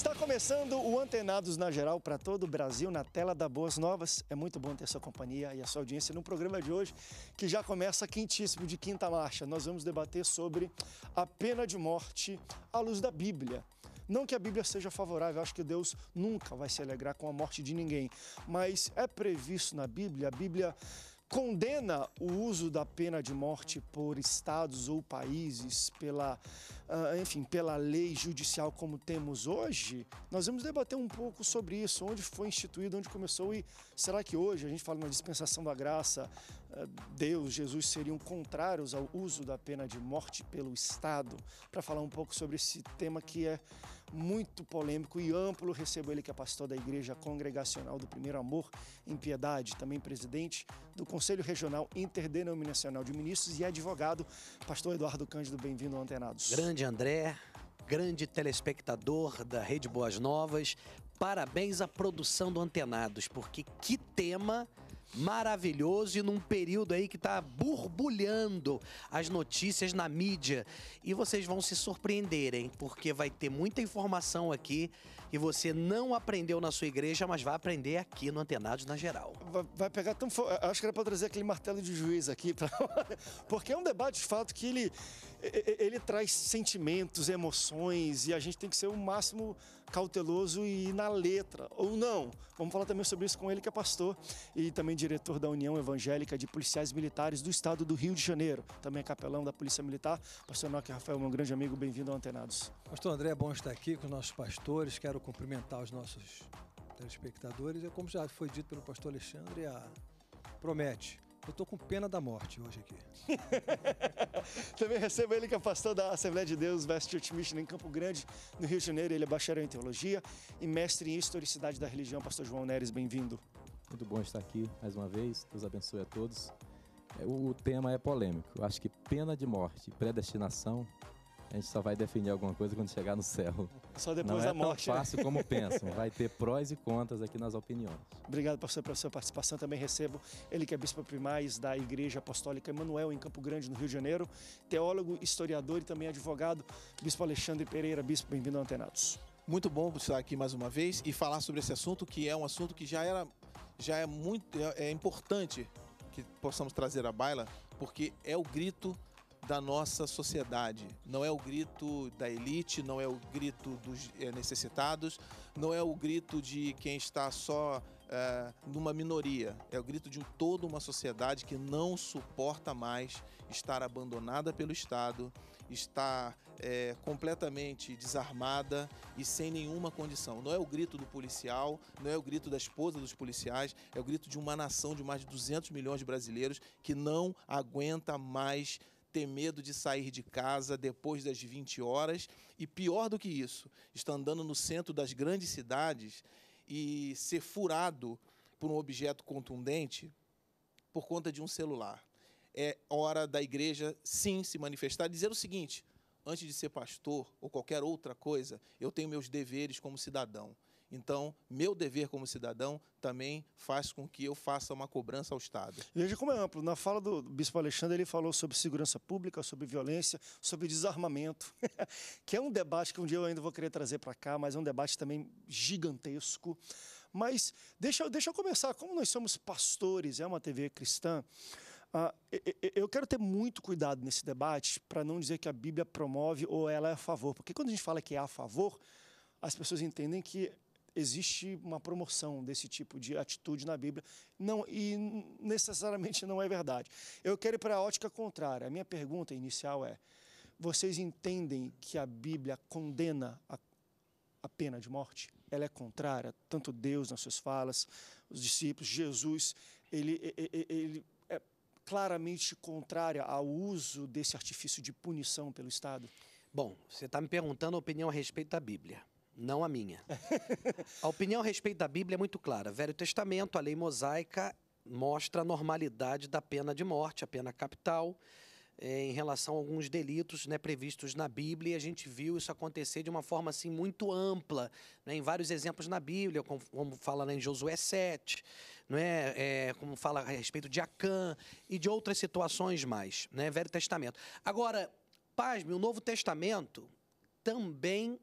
Está começando o Antenados na Geral para todo o Brasil na tela da Boas Novas. É muito bom ter sua companhia e a sua audiência no programa de hoje, que já começa quentíssimo de quinta marcha. Nós vamos debater sobre a pena de morte à luz da Bíblia. Não que a Bíblia seja favorável, acho que Deus nunca vai se alegrar com a morte de ninguém, mas é previsto na Bíblia, a Bíblia condena o uso da pena de morte por estados ou países pela, ah, enfim, pela lei judicial como temos hoje, nós vamos debater um pouco sobre isso, onde foi instituído, onde começou e será que hoje a gente fala na dispensação da graça, ah, Deus, Jesus seriam contrários ao uso da pena de morte pelo Estado? Para falar um pouco sobre esse tema que é muito polêmico e amplo. Recebo ele que é pastor da Igreja Congregacional do Primeiro Amor em Piedade, também presidente do Conselho Regional Interdenominacional de Ministros e advogado, pastor Eduardo Cândido. Bem-vindo ao Antenados. Grande André, grande telespectador da Rede Boas Novas. Parabéns à produção do Antenados, porque que tema maravilhoso e num período aí que está borbulhando as notícias na mídia. E vocês vão se surpreenderem, porque vai ter muita informação aqui que você não aprendeu na sua igreja, mas vai aprender aqui no Antenados na geral. Vai, vai pegar tão. Acho que era para trazer aquele martelo de juiz aqui, pra... porque é um debate de fato que ele ele traz sentimentos, emoções e a gente tem que ser o máximo cauteloso e ir na letra, ou não. Vamos falar também sobre isso com ele, que é pastor e também diretor da União Evangélica de Policiais Militares do Estado do Rio de Janeiro. Também é capelão da Polícia Militar. Pastor Noque Rafael, meu grande amigo, bem-vindo ao Antenados. Pastor André, é bom estar aqui com os nossos pastores. Quero cumprimentar os nossos telespectadores. É como já foi dito pelo pastor Alexandre, a Promete eu tô com pena da morte hoje aqui. Também recebo ele que é pastor da Assembleia de Deus, West Church Mission, em Campo Grande, no Rio de Janeiro. Ele é bacharel em teologia e mestre em historicidade da religião. Pastor João Neres, bem-vindo. Muito bom estar aqui mais uma vez. Deus abençoe a todos. É, o tema é polêmico. Eu acho que pena de morte, predestinação, a gente só vai definir alguma coisa quando chegar no céu. Só depois da é morte. Não é tão né? fácil como pensam. Vai ter prós e contras aqui nas opiniões. Obrigado, pastor, pela sua participação. Também recebo ele que é bispo primaz da Igreja Apostólica Emanuel, em Campo Grande, no Rio de Janeiro. Teólogo, historiador e também advogado, bispo Alexandre Pereira. Bispo, bem-vindo ao Antenados. Muito bom estar aqui mais uma vez e falar sobre esse assunto, que é um assunto que já era, já é muito, é, é importante que possamos trazer à baila, porque é o grito da nossa sociedade. Não é o grito da elite, não é o grito dos eh, necessitados, não é o grito de quem está só é, numa minoria. É o grito de toda uma sociedade que não suporta mais estar abandonada pelo Estado, estar é, completamente desarmada e sem nenhuma condição. Não é o grito do policial, não é o grito da esposa dos policiais, é o grito de uma nação de mais de 200 milhões de brasileiros que não aguenta mais ter medo de sair de casa depois das 20 horas e, pior do que isso, estar andando no centro das grandes cidades e ser furado por um objeto contundente por conta de um celular. É hora da igreja, sim, se manifestar e dizer o seguinte: antes de ser pastor ou qualquer outra coisa, eu tenho meus deveres como cidadão. Então, meu dever como cidadão também faz com que eu faça uma cobrança ao Estado. Veja como é amplo. Na fala do Bispo Alexandre, ele falou sobre segurança pública, sobre violência, sobre desarmamento, que é um debate que um dia eu ainda vou querer trazer para cá, mas é um debate também gigantesco. Mas deixa, deixa eu começar. Como nós somos pastores, é uma TV cristã, ah, eu quero ter muito cuidado nesse debate para não dizer que a Bíblia promove ou ela é a favor, porque quando a gente fala que é a favor, as pessoas entendem que existe uma promoção desse tipo de atitude na Bíblia, não e necessariamente não é verdade. Eu quero ir para a ótica contrária. A minha pergunta inicial é: vocês entendem que a Bíblia condena a, a pena de morte? Ela é contrária, tanto Deus nas suas falas, os discípulos, Jesus, ele, ele, é claramente contrária ao uso desse artifício de punição pelo Estado? Bom, você está me perguntando a opinião a respeito da Bíblia não a minha. a opinião a respeito da Bíblia é muito clara. Velho Testamento, a lei mosaica mostra a normalidade da pena de morte, a pena capital, eh, em relação a alguns delitos né, previstos na Bíblia. E a gente viu isso acontecer de uma forma assim, muito ampla, né, em vários exemplos na Bíblia, como, como fala né, em Josué 7, né, é, como fala a respeito de Acã e de outras situações mais, né, Velho Testamento. Agora, pasme, o Novo Testamento também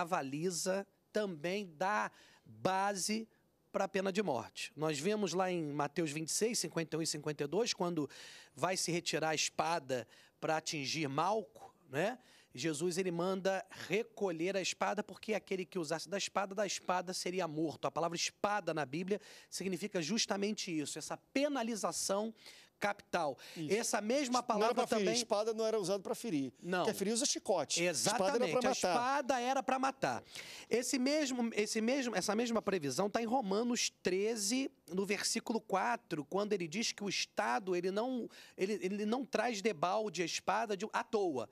avaliza, também dá base para a pena de morte. Nós vemos lá em Mateus 26, 51 e 52, quando vai se retirar a espada para atingir Malco, né? Jesus ele manda recolher a espada porque aquele que usasse da espada da espada seria morto. A palavra espada na Bíblia significa justamente isso, essa penalização capital. Isso. Essa mesma palavra também. Espada não era usada para ferir. Não. Porque ferir usa chicote. Exatamente. Espada a espada era para matar. Esse mesmo, esse mesmo, essa mesma previsão está em Romanos 13, no versículo 4, quando ele diz que o Estado ele não, ele, ele não traz debalde a espada de, à toa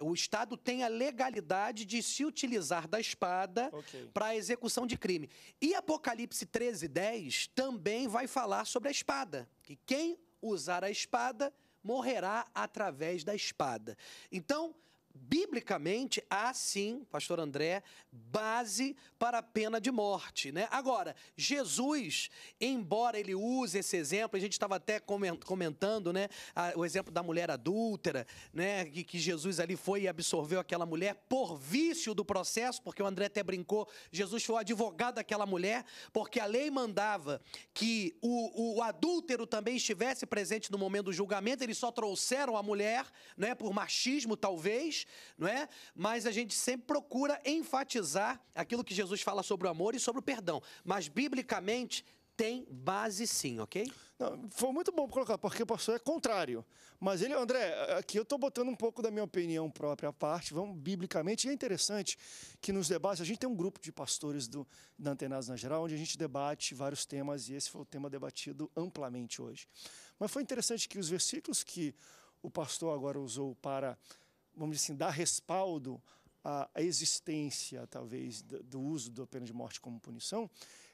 o Estado tem a legalidade de se utilizar da espada okay. para a execução de crime. E Apocalipse 13, 10 também vai falar sobre a espada. Que quem usar a espada, morrerá através da espada. Então, biblicamente há sim, pastor André, base para a pena de morte, né? Agora, Jesus, embora ele use esse exemplo, a gente estava até comentando, né, o exemplo da mulher adúltera, né, que, Jesus ali foi e absorveu aquela mulher por vício do processo, porque o André até brincou, Jesus foi o advogado daquela mulher, porque a lei mandava que o, o adúltero também estivesse presente no momento do julgamento, eles só trouxeram a mulher, né, por machismo talvez, não é? Mas a gente sempre procura enfatizar aquilo que Jesus fala sobre o amor e sobre o perdão. Mas biblicamente tem base sim, ok? Não, foi muito bom colocar, porque o pastor é contrário. Mas ele, André, aqui eu estou botando um pouco da minha opinião própria à parte, vamos biblicamente. E é interessante que nos debates, a gente tem um grupo de pastores do, da Antenados na Geral, onde a gente debate vários temas, e esse foi o tema debatido amplamente hoje. Mas foi interessante que os versículos que o pastor agora usou para vamos dizer assim, dar respaldo à existência, talvez, do uso da pena de morte como punição,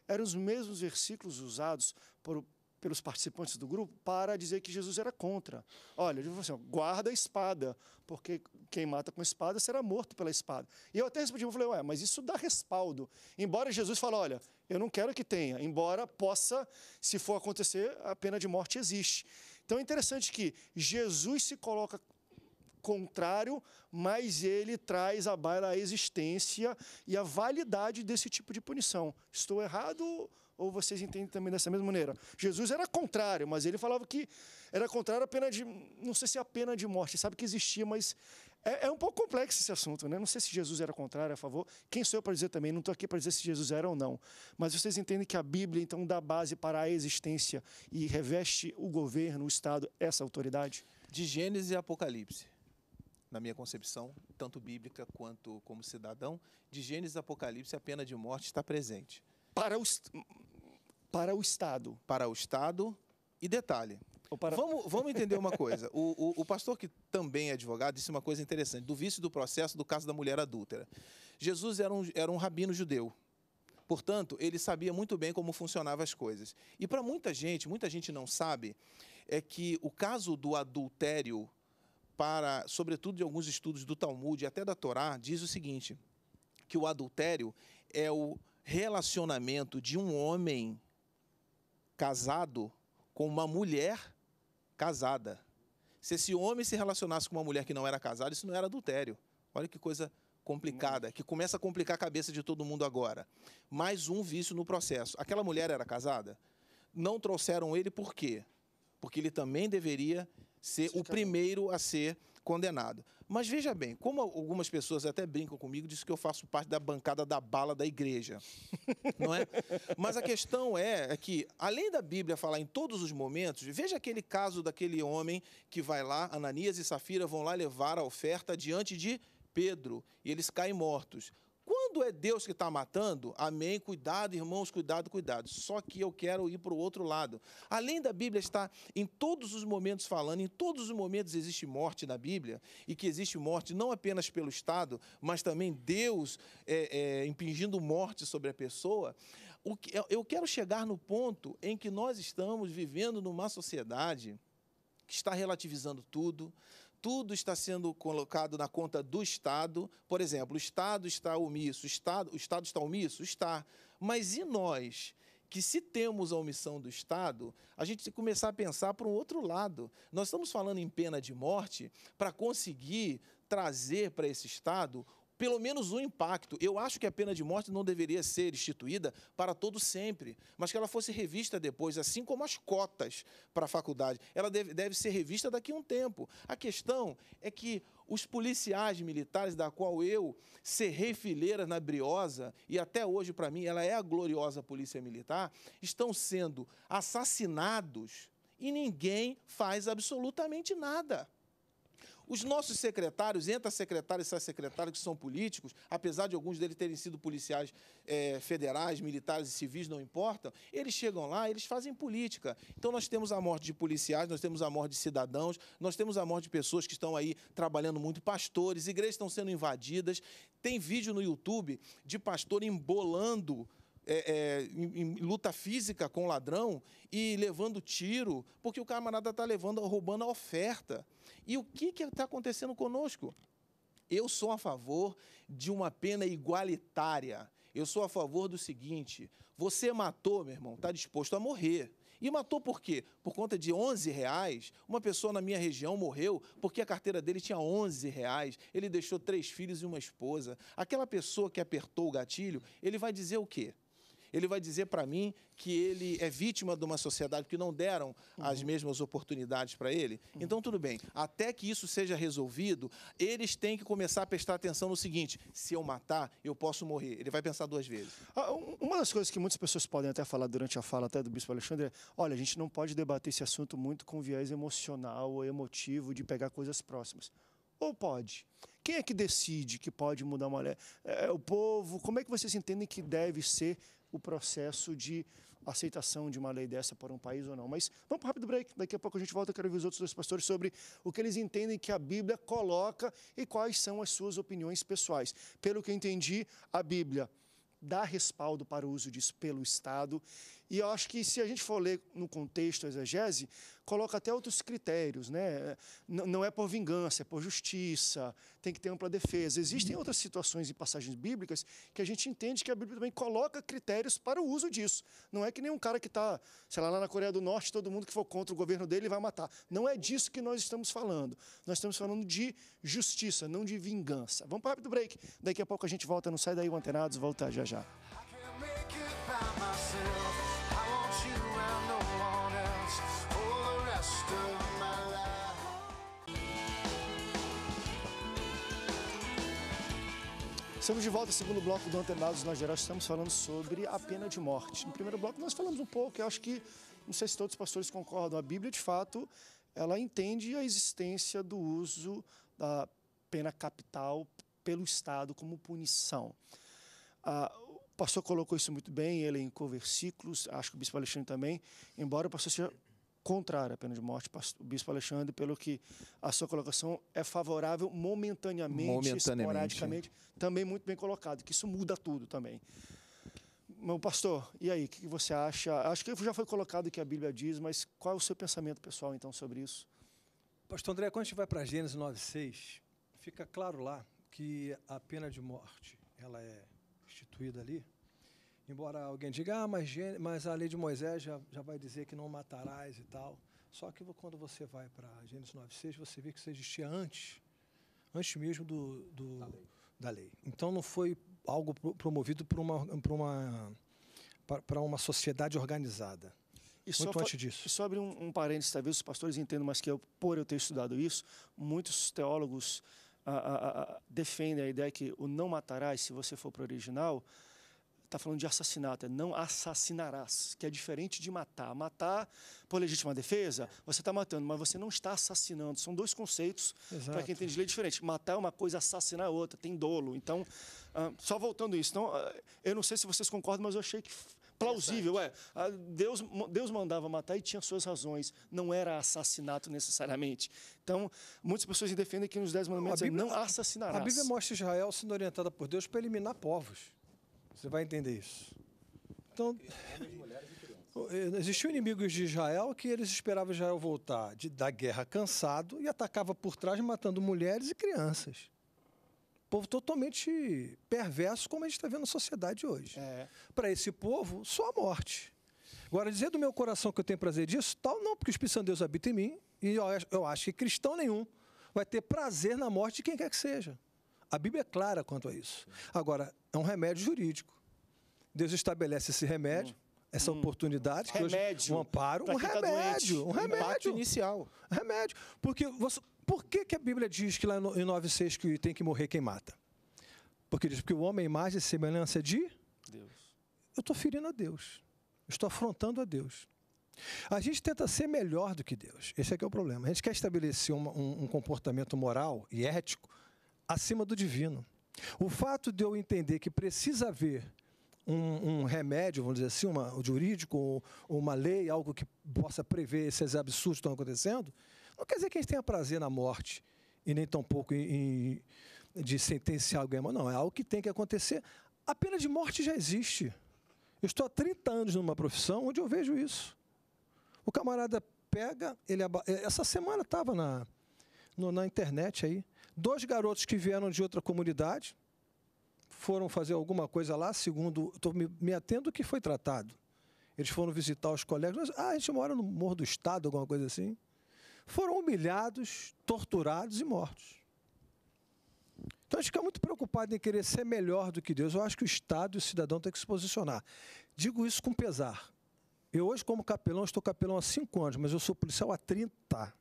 eram os mesmos versículos usados por, pelos participantes do grupo para dizer que Jesus era contra. Olha, ele falou assim: guarda a espada, porque quem mata com espada será morto pela espada. E eu até respondi, eu falei, ué, mas isso dá respaldo. Embora Jesus fale, olha, eu não quero que tenha, embora possa, se for acontecer, a pena de morte existe. Então é interessante que Jesus se coloca contrário, mas ele traz à baila a existência e a validade desse tipo de punição. Estou errado ou vocês entendem também dessa mesma maneira? Jesus era contrário, mas ele falava que era contrário à pena de. Não sei se é a pena de morte, sabe que existia, mas é, é um pouco complexo esse assunto, né? Não sei se Jesus era contrário, a favor. Quem sou eu para dizer também? Não estou aqui para dizer se Jesus era ou não. Mas vocês entendem que a Bíblia, então, dá base para a existência e reveste o governo, o Estado, essa autoridade? De Gênesis e Apocalipse na minha concepção, tanto bíblica quanto como cidadão, de Gênesis a Apocalipse, a pena de morte está presente. Para o, para o Estado. Para o Estado. E detalhe, para... Vamos, vamos, entender uma coisa. O, o, o, pastor, que também é advogado, disse uma coisa interessante: do vício do processo do caso da mulher adúltera. Jesus era um, era um rabino judeu. Portanto, ele sabia muito bem como funcionavam as coisas. E para muita gente, muita gente não sabe, é que o caso do adultério para, sobretudo de alguns estudos do Talmud e até da Torá, diz o seguinte: que o adultério é o relacionamento de um homem casado com uma mulher casada. Se esse homem se relacionasse com uma mulher que não era casada, isso não era adultério. Olha que coisa complicada, que começa a complicar a cabeça de todo mundo agora. Mais um vício no processo. Aquela mulher era casada? Não trouxeram ele por quê? Porque ele também deveria ser o é primeiro a ser condenado. Mas veja bem, como algumas pessoas até brincam comigo, dizem que eu faço parte da bancada da bala da igreja, não é? Mas a questão é, é que, além da Bíblia falar em todos os momentos, veja aquele caso daquele homem que vai lá, Ananias e Safira vão lá levar a oferta diante de Pedro, e eles caem mortos. Quando é Deus que está matando, amém, cuidado, irmãos, cuidado, cuidado. Só que eu quero ir para o outro lado. Além da Bíblia estar em todos os momentos falando, em todos os momentos existe morte na Bíblia, e que existe morte não apenas pelo Estado, mas também Deus é, é, impingindo morte sobre a pessoa. O que, eu quero chegar no ponto em que nós estamos vivendo numa sociedade que está relativizando tudo, tudo está sendo colocado na conta do Estado. Por exemplo, o Estado está omisso, o Estado, o Estado está omisso? Está. Mas e nós? Que se temos a omissão do Estado, a gente tem que começar a pensar para um outro lado. Nós estamos falando em pena de morte para conseguir trazer para esse Estado pelo menos um impacto. Eu acho que a pena de morte não deveria ser instituída para todo sempre, mas que ela fosse revista depois, assim como as cotas para a faculdade. Ela deve, deve ser revista daqui a um tempo. A questão é que os policiais militares, da qual eu serrei fileira na briosa, e até hoje, para mim, ela é a gloriosa polícia militar, estão sendo assassinados e ninguém faz absolutamente nada. Os nossos secretários, entra secretários e secretários que são políticos, apesar de alguns deles terem sido policiais é, federais, militares e civis, não importa, eles chegam lá, eles fazem política. Então nós temos a morte de policiais, nós temos a morte de cidadãos, nós temos a morte de pessoas que estão aí trabalhando muito, pastores, igrejas estão sendo invadidas. Tem vídeo no YouTube de pastor embolando. É, é, em, em, luta física com ladrão e levando tiro, porque o camarada está levando, roubando a oferta. E o que está acontecendo conosco? Eu sou a favor de uma pena igualitária. Eu sou a favor do seguinte: você matou, meu irmão, está disposto a morrer. E matou por quê? Por conta de 11 reais. Uma pessoa na minha região morreu porque a carteira dele tinha 11 reais. Ele deixou três filhos e uma esposa. Aquela pessoa que apertou o gatilho, ele vai dizer o quê? ele vai dizer para mim que ele é vítima de uma sociedade que não deram uhum. as mesmas oportunidades para ele? Uhum. Então, tudo bem. Até que isso seja resolvido, eles têm que começar a prestar atenção no seguinte: se eu matar, eu posso morrer. Ele vai pensar duas vezes. Ah, uma das coisas que muitas pessoas podem até falar durante a fala até do Bispo Alexandre é: olha, a gente não pode debater esse assunto muito com viés emocional ou emotivo de pegar coisas próximas ou pode? Quem é que decide que pode mudar uma lei? É, é o povo? Como é que vocês entendem que deve ser o processo de aceitação de uma lei dessa para um país ou não. Mas vamos para um rápido break. Daqui a pouco a gente volta. Eu quero ver os outros dois pastores sobre o que eles entendem que a Bíblia coloca e quais são as suas opiniões pessoais. Pelo que eu entendi, a Bíblia dá respaldo para o uso disso pelo Estado e eu acho que se a gente for ler no contexto exegese, coloca até outros critérios, né? não é por vingança, é por justiça, tem que ter ampla defesa. Existem outras situações e passagens bíblicas que a gente entende que a Bíblia também coloca critérios para o uso disso. Não é que nenhum cara que está, sei lá, lá na Coreia do Norte, todo mundo que for contra o governo dele vai matar. Não é disso que nós estamos falando. Nós estamos falando de justiça, não de vingança. Vamos para o rápido break. Daqui a pouco a gente volta, não sai daí o Antenados, volta já já. Estamos de volta ao segundo bloco do Antenados na Geral, estamos falando sobre a pena de morte. No primeiro bloco nós falamos um pouco, eu acho que, não sei se todos os pastores concordam, a Bíblia de fato, ela entende a existência do uso da pena capital pelo Estado como punição. Ah, o pastor colocou isso muito bem, ele em versículos, acho que o bispo Alexandre também, embora o pastor seja contrária à pena de morte, o bispo Alexandre, pelo que a sua colocação é favorável momentaneamente, momentaneamente. esporadicamente, também muito bem colocado, que isso muda tudo também. Meu pastor, e aí, o que você acha? Acho que já foi colocado o que a Bíblia diz, mas qual é o seu pensamento pessoal então sobre isso? Pastor André, quando a gente vai para Gênesis 9,6, fica claro lá que a pena de morte ela é instituída ali Embora alguém diga, ah, mas, mas a lei de Moisés já, já vai dizer que não matarás e tal. Só que quando você vai para Gênesis 9,6, você vê que isso existia antes, antes mesmo do, do da, lei. da, lei. Então não foi algo promovido por uma, por uma, para uma sociedade organizada. E muito antes disso. E só abrir um, um parênteses, talvez os pastores entendam, mas que eu, por eu ter estudado isso, muitos teólogos a, a, a, defendem a ideia que o não matarás, se você for para o original, está falando de assassinato, é não assassinarás, que é diferente de matar. Matar por legítima defesa, você está matando, mas você não está assassinando. São dois conceitos para quem entende lei diferente. Matar é uma coisa, assassinar é outra, tem dolo. Então, ah, só voltando isso, então, ah, eu não sei se vocês concordam, mas eu achei que plausível, é. Ah, Deus, Deus mandava matar e tinha suas razões, não era assassinato necessariamente. Então, muitas pessoas defendem que nos Dez Mandamentos é não, Bíblia, é não assassinarás. A Bíblia mostra Israel sendo orientada por Deus para eliminar povos. Você vai entender isso. Então, eh, existiam inimigos de Israel que eles esperavam Israel voltar de, da guerra cansado e atacava por trás, matando mulheres e crianças. Povo totalmente perverso, como a gente está vendo na sociedade hoje. É. Para esse povo, só a morte. Agora, dizer do meu coração que eu tenho prazer disso, tal não, porque o Espírito Santo de Deus habita em mim e eu, eu acho que cristão nenhum vai ter prazer na morte de quem quer que seja. A Bíblia é clara quanto a isso. Agora, é um remédio jurídico. Deus estabelece esse remédio. Hum essa hum. oportunidade, que remédio, hoje, um amparo, um tá remédio, tá um remédio inicial, remédio. Porque você, por que, que a Bíblia diz que lá em 9:6 que tem que morrer quem mata? Porque diz que o homem é imagem e semelhança de Deus. Eu estou ferindo a Deus. estou afrontando a Deus. A gente tenta ser melhor do que Deus. Esse é que é o problema. A gente quer estabelecer um, um, um comportamento moral e ético acima do divino. O fato de eu entender que precisa haver um, um, remédio, vamos dizer assim, uma, um jurídico, uma lei, algo que possa prever esses absurdos que estão acontecendo, não quer dizer que a gente tenha prazer na morte e nem tampouco em, em, de sentenciar alguém, mas não, é algo que tem que acontecer. A pena de morte já existe. Eu estou há 30 anos numa profissão onde eu vejo isso. O camarada pega, ele aba... essa semana estava na, na internet aí, Dois garotos que vieram de outra comunidade foram fazer alguma coisa lá, segundo, estou me, me atendo que foi tratado. Eles foram visitar os colegas. Ah, a gente mora no Morro do Estado, alguma coisa assim. Foram humilhados, torturados e mortos. Então a gente fica muito preocupado em querer ser melhor do que Deus. Eu acho que o Estado e o cidadão têm que se posicionar. Digo isso com pesar. Eu hoje, como capelão, estou capelão há cinco anos, mas eu sou policial há 30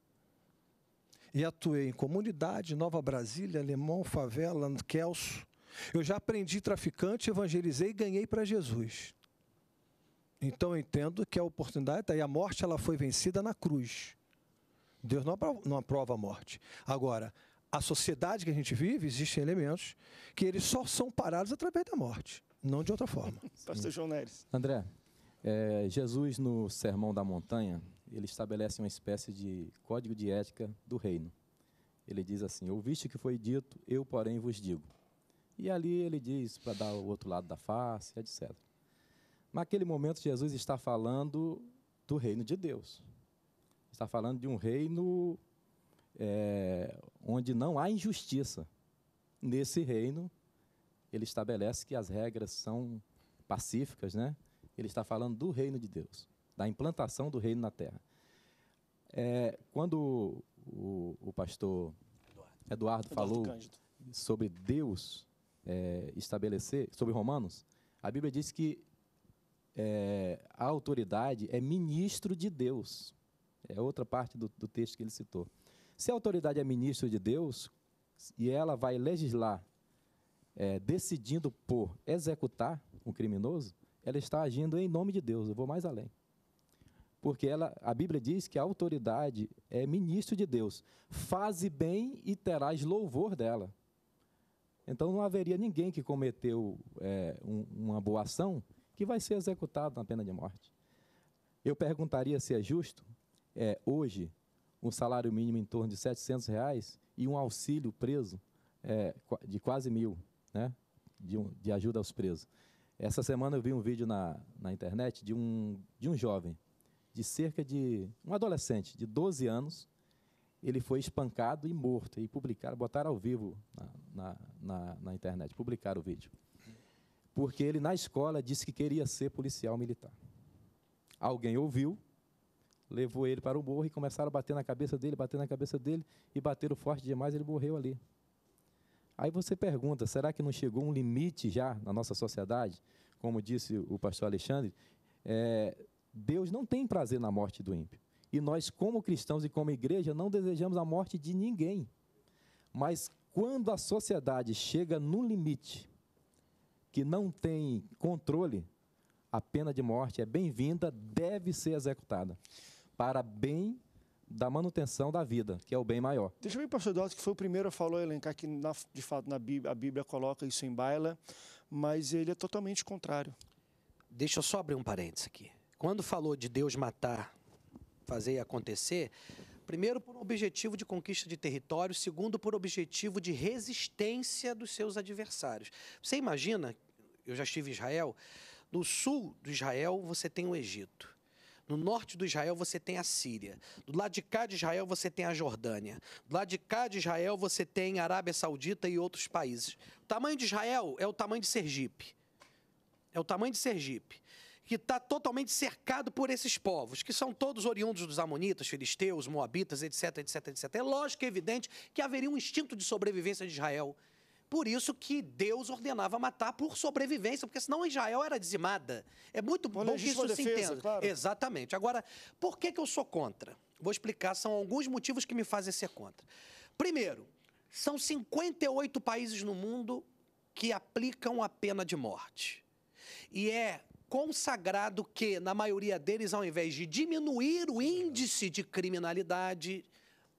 e atuei em comunidade, Nova Brasília, Alemão, Favela, Kelso. Eu já aprendi traficante, evangelizei e ganhei para Jesus. Então eu entendo que a oportunidade está aí. A morte ela foi vencida na cruz. Deus não aprova, não aprova a morte. Agora, a sociedade que a gente vive, existem elementos que eles só são parados através da morte, não de outra forma. Pastor João Neres. André, é, Jesus no Sermão da Montanha, ele estabelece uma espécie de código de ética do reino. Ele diz assim: Ouviste o que foi dito, eu, porém, vos digo. E ali ele diz para dar o outro lado da face, etc. Naquele momento, Jesus está falando do reino de Deus. Está falando de um reino é, onde não há injustiça. Nesse reino, ele estabelece que as regras são pacíficas, né? Ele está falando do reino de Deus da implantação do reino na terra. É, quando o, o, pastor Eduardo, Eduardo, falou sobre Deus é, estabelecer, sobre Romanos, a Bíblia diz que é, a autoridade é ministro de Deus. É outra parte do, do texto que ele citou. Se a autoridade é ministro de Deus e ela vai legislar é, decidindo por executar um criminoso, ela está agindo em nome de Deus. Eu vou mais além porque ela, a Bíblia diz que a autoridade é ministro de Deus. Faze bem e terás louvor dela. Então não haveria ninguém que cometeu é, um, uma boa ação que vai ser executado na pena de morte. Eu perguntaria se é justo é, hoje um salário mínimo em torno de 700 reais e um auxílio preso é, de quase mil, né, de, um, de ajuda aos presos. Essa semana eu vi um vídeo na, na internet de um, de um jovem de cerca de um adolescente de 12 anos, ele foi espancado e morto. E publicaram, botaram ao vivo na, na, na, na internet, publicaram o vídeo. Porque ele, na escola, disse que queria ser policial militar. Alguém ouviu, levou ele para o morro e começaram a bater na cabeça dele, bater na cabeça dele, e bateram forte demais, ele morreu ali. Aí você pergunta, será que não chegou um limite já na nossa sociedade? Como disse o pastor Alexandre, é, Deus não tem prazer na morte do ímpio. E nós, como cristãos e como igreja, não desejamos a morte de ninguém. Mas quando a sociedade chega num limite que não tem controle, a pena de morte é bem-vinda, deve ser executada para bem da manutenção da vida, que é o bem maior. Deixa eu ver, pastor Doutor, que foi o primeiro a falar, elencar que na, de fato na Bíblia, a Bíblia coloca isso em baila, mas ele é totalmente contrário. Deixa eu só abrir um parênteses aqui quando falou de Deus matar, fazer acontecer, primeiro por um objetivo de conquista de território, segundo por objetivo de resistência dos seus adversários. Você imagina, eu já estive em Israel, no sul do Israel você tem o Egito. No norte do Israel você tem a Síria. Do lado de cá de Israel você tem a Jordânia. Do lado de cá de Israel você tem a Arábia Saudita e outros países. O tamanho de Israel é o tamanho de Sergipe. É o tamanho de Sergipe que está totalmente cercado por esses povos, que são todos oriundos dos amonitas, filisteus, moabitas, etc, etc, etc. É lógico e evidente que haveria um instinto de sobrevivência de Israel. Por isso que Deus ordenava matar por sobrevivência, porque senão Israel era dizimada. É muito Uma bom que isso defesa, se entenda. Claro. Exatamente. Agora, por que, que eu sou contra? Vou explicar, são alguns motivos que me fazem ser contra. Primeiro, são 58 países no mundo que aplicam a pena de morte. E é consagrado que, na maioria deles, ao invés de diminuir o índice de criminalidade,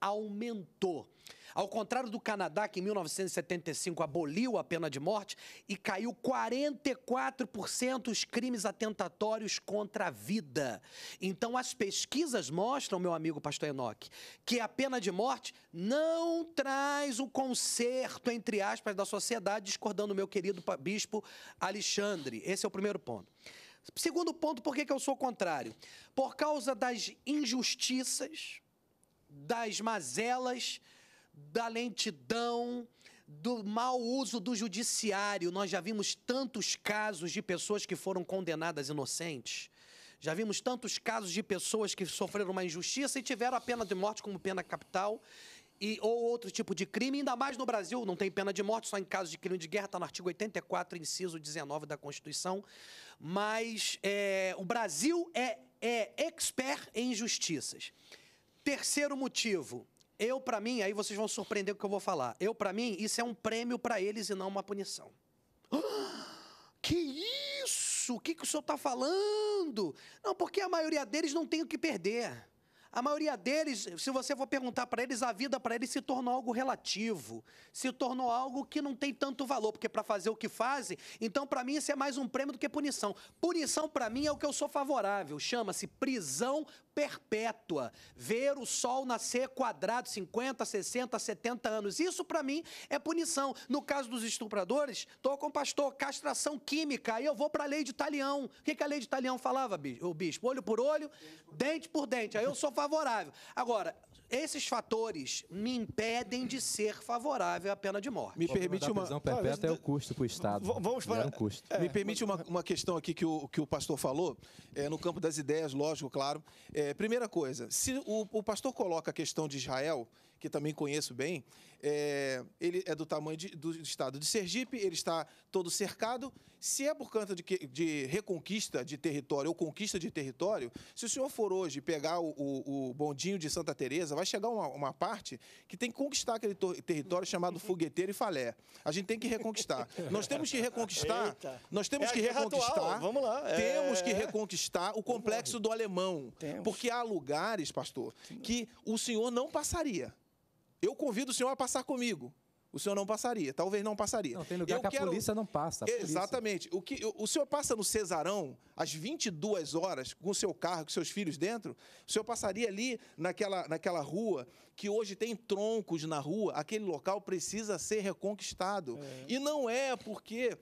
aumentou. Ao contrário do Canadá, que em 1975 aboliu a pena de morte e caiu 44% os crimes atentatórios contra a vida. Então, as pesquisas mostram, meu amigo pastor Enoque, que a pena de morte não traz o um conserto, entre aspas, da sociedade, discordando do meu querido bispo Alexandre. Esse é o primeiro ponto. Segundo ponto, por que, que eu sou contrário? Por causa das injustiças, das mazelas, da lentidão, do mau uso do judiciário. Nós já vimos tantos casos de pessoas que foram condenadas inocentes. Já vimos tantos casos de pessoas que sofreram uma injustiça e tiveram a pena de morte como pena capital e, ou outro tipo de crime, ainda mais no Brasil, não tem pena de morte, só em caso de crime de guerra, está no artigo 84, inciso 19 da Constituição. Mas é, o Brasil é, é expert em injustiças. Terceiro motivo, eu, para mim, aí vocês vão surpreender o que eu vou falar. Eu, para mim, isso é um prêmio para eles e não uma punição. que isso? O que, que o senhor está falando? Não, porque a maioria deles não tem o que perder. A maioria deles, se você for perguntar para eles, a vida para eles se tornou algo relativo, se tornou algo que não tem tanto valor, porque para fazer o que fazem, então para mim isso é mais um prêmio do que punição. Punição para mim é o que eu sou favorável, chama-se prisão perpétua. Ver o sol nascer quadrado 50, 60, 70 anos. Isso para mim é punição. No caso dos estupradores, tô com o pastor, castração química. Aí eu vou para a lei de Italião. O que, que a lei de Italião falava, o bispo? Olho por olho, dente por dente. Aí eu sou favorável. Agora, esses fatores me impedem de ser favorável à pena de morte. Me permite uma. prisão perpétua é o custo para o Estado. vamos para. É um custo. É, me permite uma, uma questão aqui que o, que o pastor falou, é, no campo das ideias, lógico, claro. É, primeira coisa, se o, o pastor coloca a questão de Israel, que também conheço bem, é, ele é do tamanho de, do estado de Sergipe, ele está todo cercado. Se é por conta de, de reconquista de território ou conquista de território, se o senhor for hoje pegar o, o, o bondinho de Santa Teresa, vai chegar uma, uma parte que tem que conquistar aquele território chamado Fogueteiro e Falé. A gente tem que reconquistar. Nós temos que reconquistar. Eita. Nós temos é que reconquistar. Atual. Vamos lá. É... Temos que reconquistar o complexo do alemão. Temos. Porque há lugares, pastor, que o senhor não passaria. Eu convido o senhor a passar comigo. O senhor não passaria, talvez não passaria. Não, tem lugar eu que quero... a polícia não passa. Exatamente. O, que, o senhor passa no Cesarão às 22 horas, com o seu carro, com seus filhos dentro? O senhor passaria ali naquela, naquela rua que hoje tem troncos na rua? Aquele local precisa ser reconquistado. É. E não é porque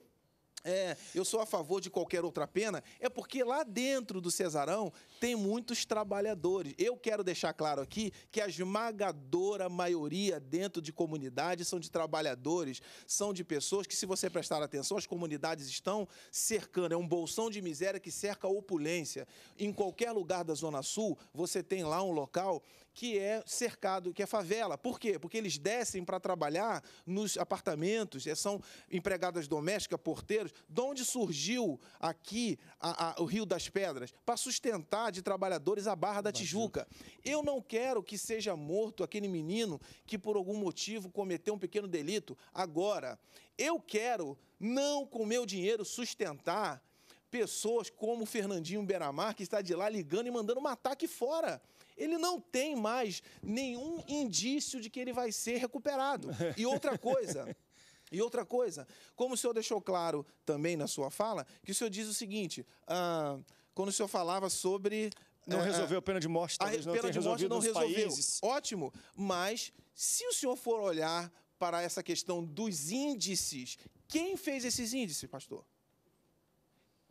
é, eu sou a favor de qualquer outra pena, é porque lá dentro do Cesarão tem muitos trabalhadores. Eu quero deixar claro aqui que a esmagadora maioria dentro de comunidades são de trabalhadores, são de pessoas que, se você prestar atenção, as comunidades estão cercando. É um bolsão de miséria que cerca a opulência. Em qualquer lugar da Zona Sul, você tem lá um local que é cercado, que é favela. Por quê? Porque eles descem para trabalhar nos apartamentos, é, são empregadas domésticas, porteiros. De onde surgiu aqui a, a, o Rio das Pedras? Para sustentar de trabalhadores a Barra da Tijuca. Eu não quero que seja morto aquele menino que por algum motivo cometeu um pequeno delito. Agora, eu quero não com meu dinheiro sustentar pessoas como o Fernandinho Beramar, que está de lá ligando e mandando matar aqui fora ele não tem mais nenhum indício de que ele vai ser recuperado. E outra coisa. E outra coisa, como o senhor deixou claro também na sua fala, que o senhor diz o seguinte: ah, quando o senhor falava sobre. Não eh, resolveu a pena de morte, talvez a não pena de morte não resolveu. Países. Ótimo, mas se o senhor for olhar para essa questão dos índices, quem fez esses índices, pastor?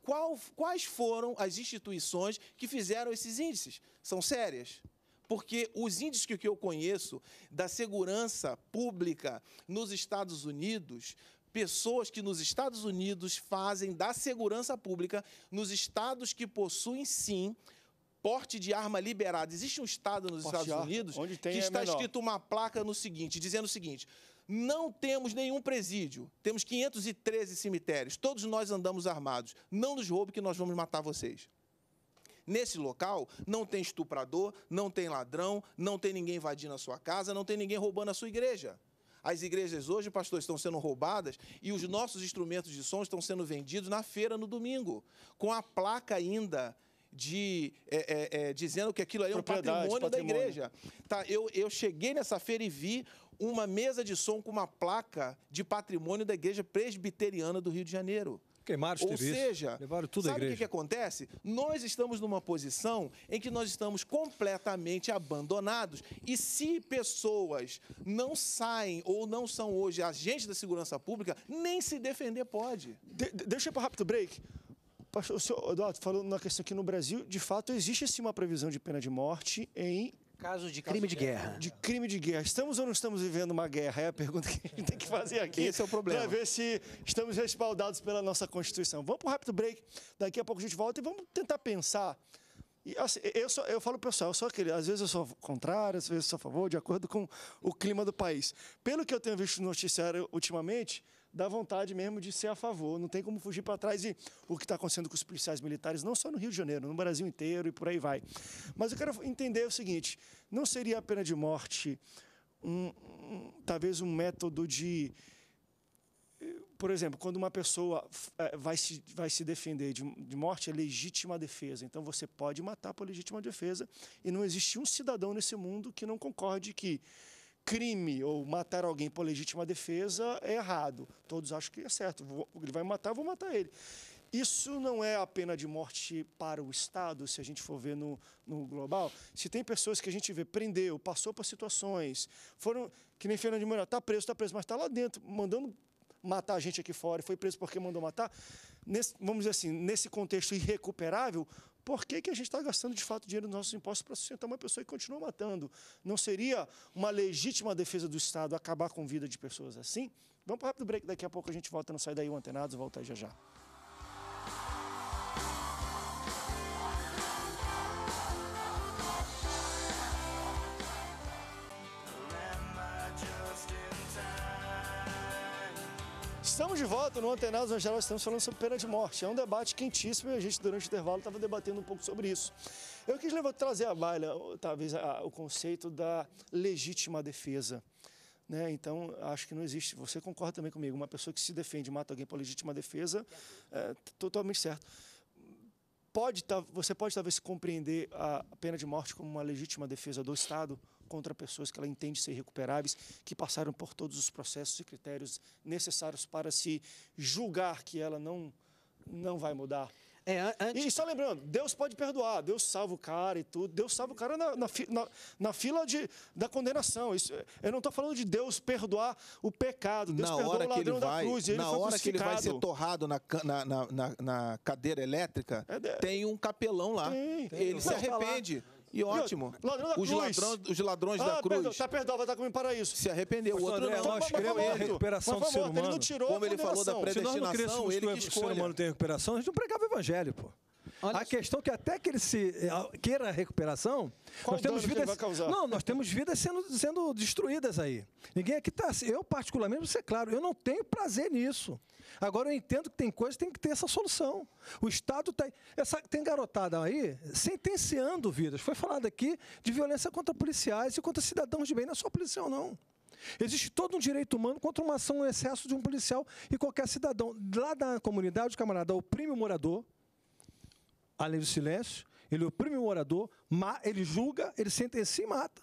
qual, quais foram as instituições que fizeram esses índices. São sérias? Porque os índices que, eu conheço da segurança pública nos Estados Unidos, pessoas que nos Estados Unidos fazem da segurança pública, nos estados que possuem sim porte de arma liberado. Existe um estado nos porte Estados Unidos que é está escrito uma placa no seguinte, dizendo o seguinte: não temos nenhum presídio. Temos 513 cemitérios. Todos nós andamos armados. Não nos roube que nós vamos matar vocês. Nesse local não tem estuprador, não tem ladrão, não tem ninguém invadindo a sua casa, não tem ninguém roubando a sua igreja. As igrejas hoje, pastores estão sendo roubadas e os nossos instrumentos de som estão sendo vendidos na feira no domingo, com a placa ainda de é, é, é, dizendo que aquilo ali é um patrimônio, patrimônio, da igreja. Tá, eu, eu cheguei nessa feira e vi uma mesa de som com uma placa de patrimônio da Igreja Presbiteriana do Rio de Janeiro. Queimaram Ou seja, levaram tudo sabe o que, que acontece? Nós estamos numa posição em que nós estamos completamente abandonados. E se pessoas não saem ou não são hoje agentes da segurança pública, nem se defender pode. De deixa eu ir para rápido break. Pastor, o senhor Eduardo, falando na questão que no Brasil, de fato, existe sim uma previsão de pena de morte em Caso de crime Caso de, de guerra. guerra. De crime de guerra. Estamos ou não estamos vivendo uma guerra? É a pergunta que a gente tem que fazer aqui. Esse é o problema. Para ver se estamos respaldados pela nossa Constituição. Vamos para um rápido break. Daqui a pouco a gente volta e vamos tentar pensar. E, assim, eu, só, eu falo, pessoal, eu sou aquele. Às vezes eu sou contrário, às vezes eu sou a favor, de acordo com o clima do país. Pelo que eu tenho visto no noticiário ultimamente, dá vontade mesmo de ser a favor, não tem como fugir para trás. E o que está acontecendo com os policiais militares, não só no Rio de Janeiro, no Brasil inteiro e por aí vai. Mas eu quero entender o seguinte: não seria a pena de morte um, um talvez um método de. Por exemplo, quando uma pessoa é, vai se, vai se defender de, de morte, é legítima defesa. Então você pode matar por legítima defesa. E não existe um cidadão nesse mundo que não concorde que crime ou matar alguém por legítima defesa é errado. Todos acham que é certo. Ele vai matar, eu vou matar ele. Isso não é a pena de morte para o Estado, se a gente for ver no, no global. Se tem pessoas que a gente vê, prendeu, passou por situações, foram, que nem Fernando de Moura, está preso, está preso, mas está lá dentro, mandando matar a gente aqui fora, foi preso porque mandou matar, nesse, vamos dizer assim, nesse contexto irrecuperável, por que, que a gente está gastando de fato dinheiro nos nossos impostos para sustentar uma pessoa e continua matando? Não seria uma legítima defesa do Estado acabar com vida de pessoas assim? Vamos para o rápido break, daqui a pouco a gente volta, não sai daí o antenados, volta já já. volta no Antenados no Geral, estamos falando sobre pena de morte. É um debate quentíssimo e a gente, durante o intervalo, estava debatendo um pouco sobre isso. Eu quis levar, trazer à baila, talvez, a, o conceito da legítima defesa. Né? Então, acho que não existe. Você concorda também comigo? Uma pessoa que se defende, mata alguém por legítima defesa, é totalmente certo. Pode, você pode talvez compreender a pena de morte como uma legítima defesa do Estado contra pessoas que ela entende ser recuperáveis, que passaram por todos os processos e critérios necessários para se julgar que ela não, não vai mudar. É, antes... E só lembrando, Deus pode perdoar, Deus salva o cara e tudo, Deus salva o cara na, na, na, na fila de, da condenação. Isso, eu não estou falando de Deus perdoar o pecado, Deus na perdoa hora o ladrão que ele vai, da cruz. na hora que ele vai ser torrado na, na, na, na cadeira elétrica, é, tem um capelão lá. Tem, tem, ele não, se arrepende. E ótimo. Ladrão da os cruz. Ladrões, os ladrões ah, da cruz. Perdão, tá, perdão, vai estar comigo paraíso. Se arrependeu. O outro é não. Nós recuperação do ser humano. Ele não tirou Como ele falou da predestinação, ele nós não crêssemos ele o ser humano tem recuperação, a gente não pregava o evangelho, pô. Olha a isso. questão é que até que ele se eh, queira a recuperação, Qual nós temos vidas. Não, nós temos vidas sendo, sendo destruídas aí. Ninguém aqui está. Eu, particularmente, vou ser claro, eu não tenho prazer nisso. Agora eu entendo que tem coisas que tem que ter essa solução. O Estado tem. Tá essa, tem garotada aí sentenciando vidas. Foi falado aqui de violência contra policiais e contra cidadãos de bem, não é só policial, não. Existe todo um direito humano contra uma ação em excesso de um policial e qualquer cidadão. Lá da comunidade, o camarada oprime o morador, a lei do silêncio, ele oprime o orador, ele julga, ele sentencia e mata.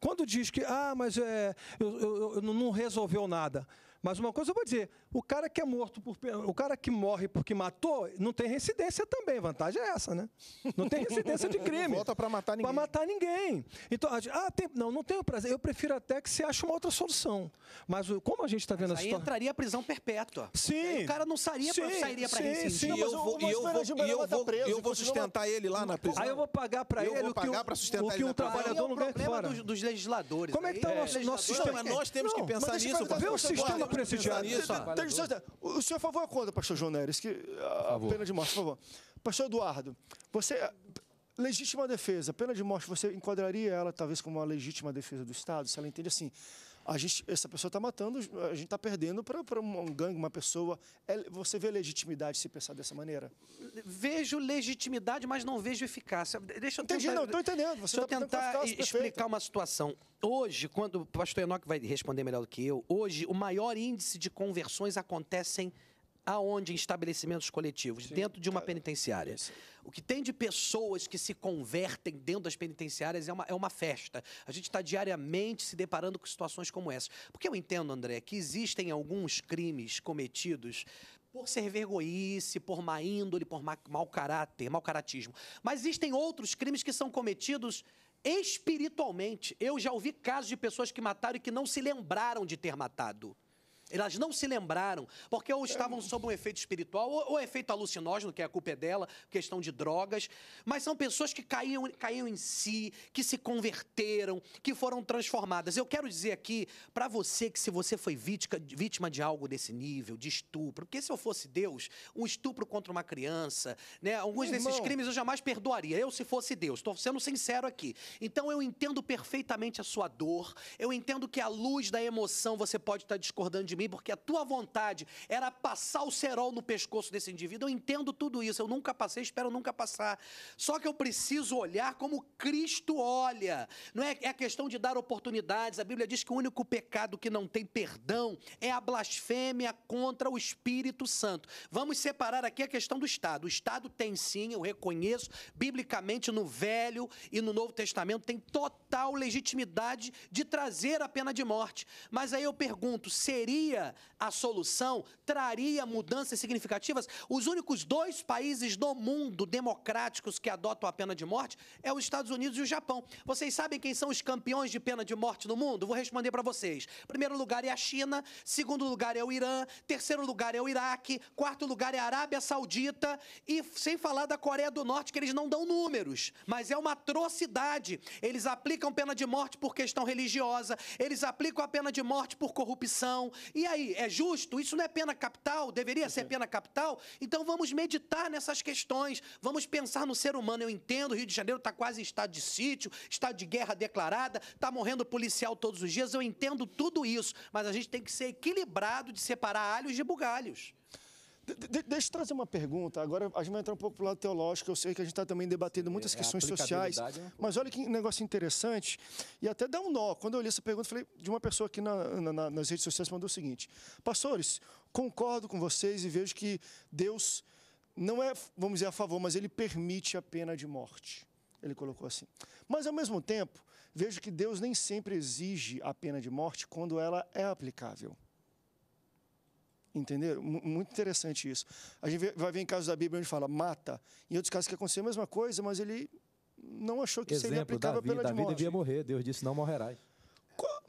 Quando diz que, ah, mas é, eu, eu, eu não resolveu nada. Mas uma coisa eu vou dizer: o cara que é morto por, o cara que morre porque matou, não tem residência também. Vantagem é essa, né? Não tem residência de crime. Volta para matar ninguém. Para matar ninguém. Então, ah, tem, não, não tenho prazer. Eu prefiro até que se ache uma outra solução. Mas como a gente está vendo mas a situação Aí entraria a prisão perpétua. Sim. o cara não sairia para sairia para reincidir. Sim, e eu vou, eu vou, eu tá vou sustentar ele lá na prisão. Aí eu vou pagar para ele vou pagar para sustentar o que o é trabalhador não ganha fora. Dos, dos legisladores. Como é que está é, o nosso sistema? Nós temos que pensar nisso. o sistema prestigiarem isso. O senhor favor ou contra, pastor João Neres, que a ah, pena de morte, por favor. Pastor Eduardo, você ah, legítima defesa, pena de morte, você enquadraria ela talvez como uma legítima defesa do Estado, se ela entende assim, a gente, essa pessoa está matando, a gente está perdendo para um gangue, uma pessoa. É, você vê legitimidade se pensar dessa maneira? Vejo legitimidade, mas não vejo eficácia. Deixa eu Entendi, tentar, não, estou entendendo. Você deixa tá tentar explicar uma situação. Hoje, quando o pastor Enoch vai responder melhor do que eu, hoje o maior índice de conversões acontecem aonde? Em estabelecimentos coletivos, Sim, dentro de uma cara, penitenciária. Isso. O que tem de pessoas que se convertem dentro das penitenciárias é uma, é uma festa. A gente está diariamente se deparando com situações como essa. Porque eu entendo, André, que existem alguns crimes cometidos por ser vergonhice, por má índole, por ma mau caráter, mau caratismo. Mas existem outros crimes que são cometidos espiritualmente. Eu já ouvi casos de pessoas que mataram e que não se lembraram de ter matado. Elas não se lembraram, porque ou estavam sob um efeito espiritual, ou, ou é efeito alucinógeno, que é a culpa é dela, questão de drogas. Mas são pessoas que caíam, caíam em si, que se converteram, que foram transformadas. Eu quero dizer aqui para você que se você foi vítima, vítima de algo desse nível, de estupro, porque se eu fosse Deus, um estupro contra uma criança, né? Alguns Irmão. desses crimes eu jamais perdoaria. Eu, se fosse Deus, estou sendo sincero aqui. Então eu entendo perfeitamente a sua dor, eu entendo que à luz da emoção você pode estar tá discordando de mim, porque a tua vontade era passar o cerol no pescoço desse indivíduo. Eu entendo tudo isso, eu nunca passei, espero nunca passar. Só que eu preciso olhar como Cristo olha. Não é, é a questão de dar oportunidades. A Bíblia diz que o único pecado que não tem perdão é a blasfêmia contra o Espírito Santo. Vamos separar aqui a questão do Estado. O Estado tem sim, eu reconheço, biblicamente no Velho e no Novo Testamento tem total legitimidade de trazer a pena de morte. Mas aí eu pergunto, seria traria a solução, traria mudanças significativas. Os únicos dois países do mundo democráticos que adotam a pena de morte é os Estados Unidos e o Japão. Vocês sabem quem são os campeões de pena de morte no mundo? Vou responder para vocês. Primeiro lugar é a China, segundo lugar é o Irã, terceiro lugar é o Iraque, quarto lugar é a Arábia Saudita e sem falar da Coreia do Norte que eles não dão números, mas é uma atrocidade. Eles aplicam pena de morte por questão religiosa, eles aplicam a pena de morte por corrupção. E aí, é justo? Isso não é pena capital? Deveria ser é. pena capital? Então vamos meditar nessas questões, vamos pensar no ser humano. Eu entendo, Rio de Janeiro está quase em estado de sítio, estado de guerra declarada, está morrendo policial todos os dias. Eu entendo tudo isso, mas a gente tem que ser equilibrado de separar alhos de bugalhos. De, deixa eu trazer uma pergunta. Agora a gente vai entrar um pouco para o lado teológico. Eu sei que a gente está também debatendo Sim, muitas é questões sociais. É mas olha que negócio interessante. E até dá um nó. Quando eu li essa pergunta, falei de uma pessoa aqui na, na, nas redes sociais mandou o seguinte: Pastores, concordo com vocês e vejo que Deus não é, vamos dizer, a favor, mas ele permite a pena de morte. Ele colocou assim. Mas, ao mesmo tempo, vejo que Deus nem sempre exige a pena de morte quando ela é aplicável. Entenderam? muito interessante isso. A gente vai ver em casos da Bíblia onde fala mata, em outros casos que aconteceu a mesma coisa, mas ele não achou que Exemplo, seria aplicável Davi, pela Davi de morte. devia morrer, Deus disse: não morrerás.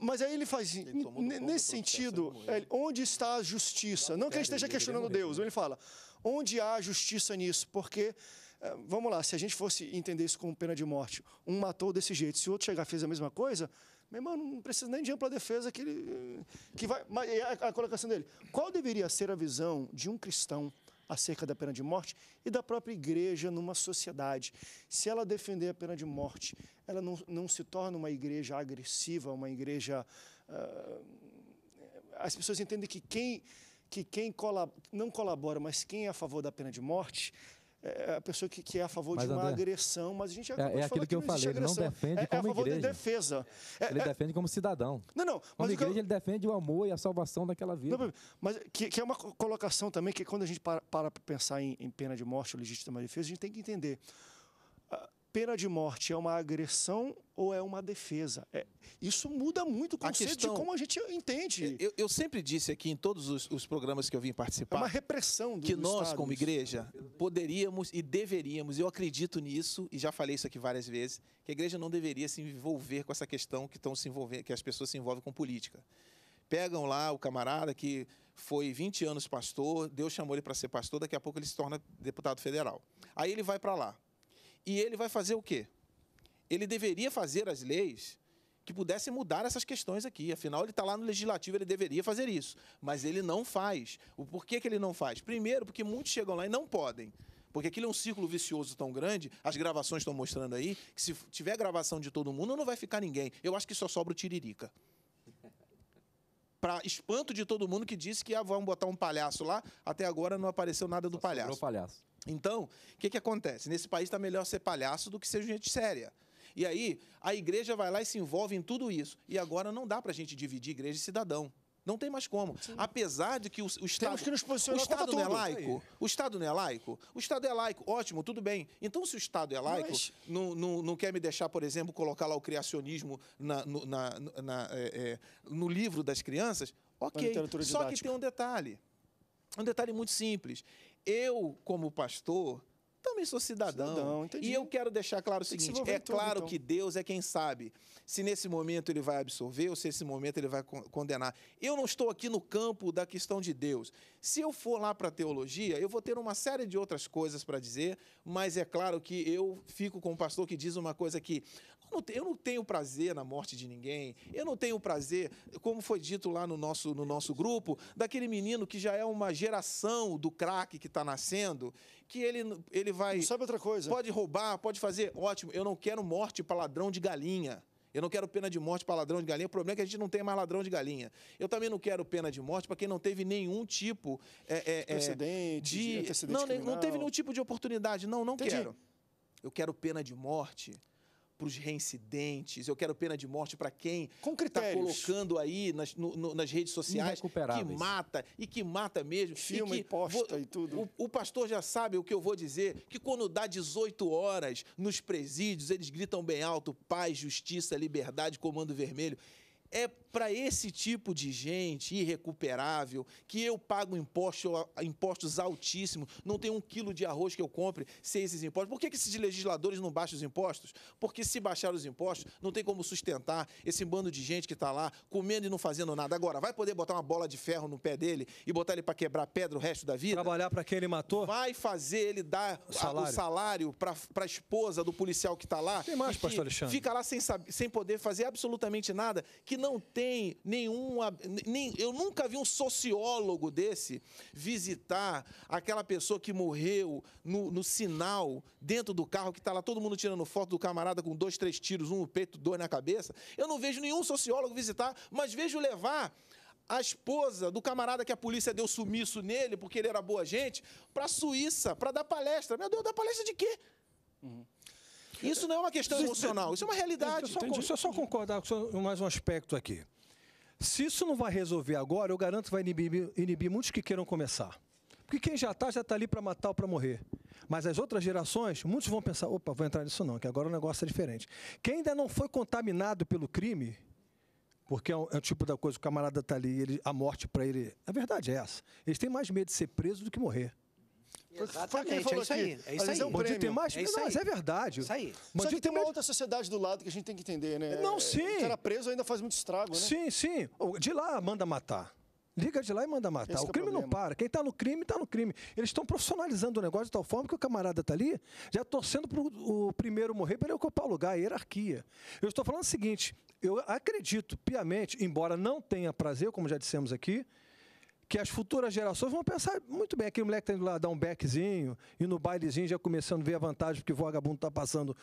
Mas aí ele faz ele nesse sentido, é, onde está a justiça? Não que gente esteja questionando Deus, ele fala: onde há justiça nisso? Porque é, vamos lá, se a gente fosse entender isso como pena de morte, um matou desse jeito, se o outro chegar e fez a mesma coisa, meu irmão, não precisa nem de ampla defesa que ele. Que vai, mas é a, a colocação dele. Qual deveria ser a visão de um cristão acerca da pena de morte e da própria igreja numa sociedade. Se ela defender a pena de morte, ela não, não se torna uma igreja agressiva, uma igreja. Uh, as pessoas entendem que quem, que quem colab não colabora, mas quem é a favor da pena de morte, é, é a pessoa que, que, é a favor mas, de uma André, agressão, mas a gente acabou é, é aquilo que, que eu falei, agressão. ele não defende é, como é a favor igreja. De defesa. É, ele é- defende como cidadão. Não, não. Mas a igreja, eu... ele defende o amor e a salvação daquela vida. Não, mas que, que, é uma colocação também que quando a gente para para pensar em, em pena de morte ou legítima defesa, a gente tem que entender pena de morte é uma agressão ou é uma defesa? É, isso muda muito o conceito questão, de como a gente entende. É, eu, eu sempre disse aqui em todos os, os, programas que eu vim participar. É uma repressão do Que nós, Estado, como igreja, poderíamos e deveríamos, eu acredito nisso, e já falei isso aqui várias vezes, que a igreja não deveria se envolver com essa questão que, estão se envolver, que as pessoas se envolvem com política pegam lá o camarada que foi 20 anos pastor, Deus chamou ele para ser pastor, daqui a pouco ele se torna deputado federal. Aí ele vai para lá. E ele vai fazer o quê? Ele deveria fazer as leis que pudessem mudar essas questões aqui. Afinal, ele está lá no legislativo, ele deveria fazer isso. Mas ele não faz. O porquê que ele não faz? Primeiro, porque muitos chegam lá e não podem. Porque aquilo é um círculo vicioso tão grande, as gravações estão mostrando aí, que se tiver gravação de todo mundo, não vai ficar ninguém. Eu acho que só sobra o Tiririca para espanto de todo mundo que disse que ah, vão botar um palhaço lá. Até agora não apareceu nada do Só palhaço. palhaço. Então, o que, que acontece? Nesse país está melhor ser palhaço do que ser gente séria. E aí, a igreja vai lá e se envolve em tudo isso. E agora não dá para a gente dividir igreja e cidadão. Não tem mais como. Sim. Apesar de que o, o Estado. Temos que nos posicionar o Estado não é laico. O Estado não é laico? O Estado é laico. Ótimo, tudo bem. Então, se o Estado é laico, Mas... não, não, não quer me deixar, por exemplo, colocar lá o criacionismo na, no, na, na, é, é no livro das crianças, ok. Só que tem um detalhe. Um detalhe muito simples. Eu, como pastor, também sou cidadão. cidadão e eu quero deixar claro o seguinte: se é tudo, claro então. que Deus é quem sabe se nesse momento ele vai absorver ou se nesse momento ele vai condenar. Eu não estou aqui no campo da questão de Deus. Se eu for lá para a teologia, eu vou ter uma série de outras coisas para dizer, mas é claro que eu fico com o pastor que diz uma coisa que eu não tenho prazer na morte de ninguém. Eu não tenho prazer, como foi dito lá no nosso, no nosso grupo, daquele menino que já é uma geração do crack que está nascendo, que ele, ele vai. Não sabe outra coisa. Pode roubar, pode fazer. Ótimo, eu não quero morte para ladrão de galinha. Eu não quero pena de morte para ladrão de galinha. O problema é que a gente não tem mais ladrão de galinha. Eu também não quero pena de morte para quem não teve nenhum tipo é, é, é precedente, de, de antecedente não, criminal. não teve nenhum tipo de oportunidade. Não, não Entendi. quero. Eu quero pena de morte para os reincidentes, eu quero pena de morte para quem está colocando aí nas, no, no, nas redes sociais que mata e que mata mesmo. Filma e, que, e posta e tudo. O, o, pastor já sabe o que eu vou dizer, que quando dá 18 horas nos presídios, eles gritam bem alto, paz, justiça, liberdade, comando vermelho. É para esse tipo de gente irrecuperável, que eu pago impostos impostos altíssimos, não tem um quilo de arroz que eu compre sem esses impostos. Por que, que esses legisladores não baixam os impostos? Porque se baixar os impostos, não tem como sustentar esse bando de gente que está lá comendo e não fazendo nada. Agora, vai poder botar uma bola de ferro no pé dele e botar ele para quebrar pedra o resto da vida? Trabalhar para quem ele matou? Vai fazer ele dar o salário, salário para a esposa do policial que está lá. Tem mais, pastor Alexandre. Fica lá sem, sem poder fazer absolutamente nada, que não tem tem nenhuma. Nem, eu nunca vi um sociólogo desse visitar aquela pessoa que morreu no, no sinal dentro do carro, que está lá todo mundo tirando foto do camarada com dois, três tiros, um no peito, dois na cabeça. Eu não vejo nenhum sociólogo visitar, mas vejo levar a esposa do camarada que a polícia deu sumiço nele, porque ele era boa gente, para a Suíça, para dar palestra. Meu Deus, dar palestra de quê? Uhum. Isso não é uma questão é emocional, isso é uma realidade. Deixa então, eu só, deixa eu só concordar com mais um aspecto aqui. Se isso não vai resolver agora, eu garanto que vai inibir, inibir muitos que queiram começar. Porque quem já está, já está ali para matar ou para morrer. Mas as outras gerações, muitos vão pensar: opa, vou entrar nisso não, que agora o negócio é diferente. Quem ainda não foi contaminado pelo crime, porque é um, é um tipo da coisa, o camarada está ali, ele, a morte para ele. A verdade é essa. Eles têm mais medo de ser preso do que morrer. Exatamente, é falou é isso aí. É isso aí. É um Bandido tem mais... É isso não, mas é verdade. É isso aí. Mas tem uma outra sociedade do lado que a gente tem que entender, né? Não, é, sim. O cara tá preso ainda faz muito estrago, né? Sim, sim. De lá manda matar. Liga de lá e manda matar. Esse o crime é o não para. Quem está no crime, está no crime. Eles estão profissionalizando o negócio de tal forma que o camarada está ali já torcendo para o primeiro morrer para ele ocupar o lugar, a hierarquia. Eu estou falando o seguinte: eu acredito piamente, embora não tenha prazer, como já dissemos aqui, que as futuras gerações vão pensar muito bem. Aquele moleque está indo lá dar um beckzinho, e no bailezinho já começando a ver a vantagem, porque o vagabundo tá passando.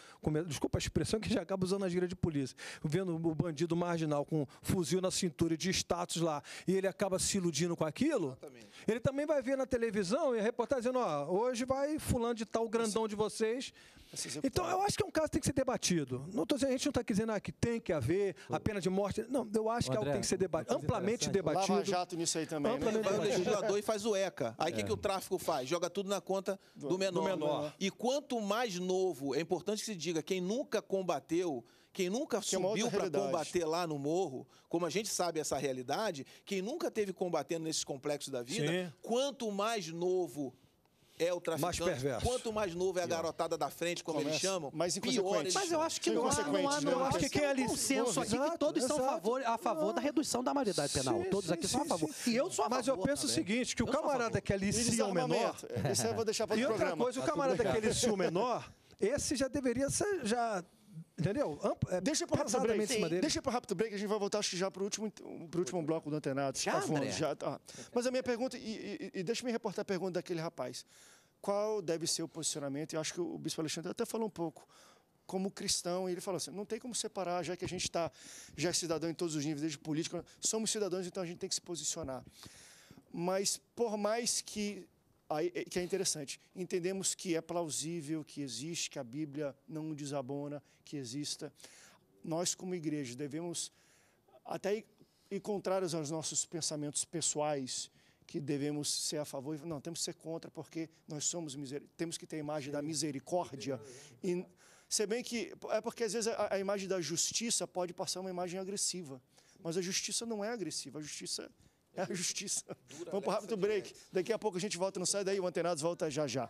Desculpa a expressão que já acaba usando a gira de polícia. Vendo o bandido marginal com um fuzil na cintura de status lá, e ele acaba se iludindo com aquilo. Exatamente. Ele também vai ver na televisão e a dizendo: ó, hoje vai fulano de tal grandão de vocês Assim então, eu acho que é um caso que tem que ser debatido. Não tô dizendo, a gente não está dizendo ah, que tem que haver a pena de morte. Não, eu acho é André, que algo tem que ser debatido amplamente debatido. Lava jato nisso aí também. Né? Amplamente né? Vai o legislador e faz o ECA. Aí o é. que, que o tráfico faz? Joga tudo na conta do, menor. do menor. E quanto mais novo, é importante que se diga, quem nunca combateu quem nunca que é subiu é para combater lá no morro, como a gente sabe essa realidade, quem nunca teve combatendo nesses complexos da vida, Sim. quanto mais novo é o traficante, mais perverso. quanto mais novo é a garotada da frente, como Começa. eles chamam, mas pior eles Mas eu acho que não há, não há, não né? acho que, que é um consenso exato, aqui que todos exato. são a favor, a favor da redução da maioridade penal. Sim, todos sim, aqui sim, são a favor. E eu sou a favor. Mas eu penso também. o seguinte, que o camarada que alicia é o menor... Isso eu vou deixar para o programa. E outra coisa, o ah, camarada que alicia é o menor, esse já deveria ser... Já Entendeu? é, Deixa para rápido break. Sim. Deixa para rápido break, a gente vai voltar acho que já para o último, pro último bloco do antenado. Já, tá já tá. Mas a minha pergunta, e, e, e deixa me reportar a pergunta daquele rapaz. Qual deve ser o posicionamento? Eu acho que o Bispo Alexandre até falou um pouco como cristão, e ele falou assim: não tem como separar, já que a gente está, já é cidadão em todos os níveis, desde político, somos cidadãos, então a gente tem que se posicionar. Mas por mais que Aí, é, que é interessante. Entendemos que é plausível, que existe, que a Bíblia não desabona, que exista. Nós, como igreja, devemos até ir, contrários aos nossos pensamentos pessoais, que devemos ser a favor. Não, temos que ser contra, porque nós somos temos que ter a imagem da misericórdia. E, se bem que é porque às vezes a, a imagem da justiça pode passar uma imagem agressiva, mas a justiça não é agressiva. A justiça é a justiça. Dura Vamos para o rápido break. Direto. Daqui a pouco a gente volta, não sai daí, o Antenados volta já já.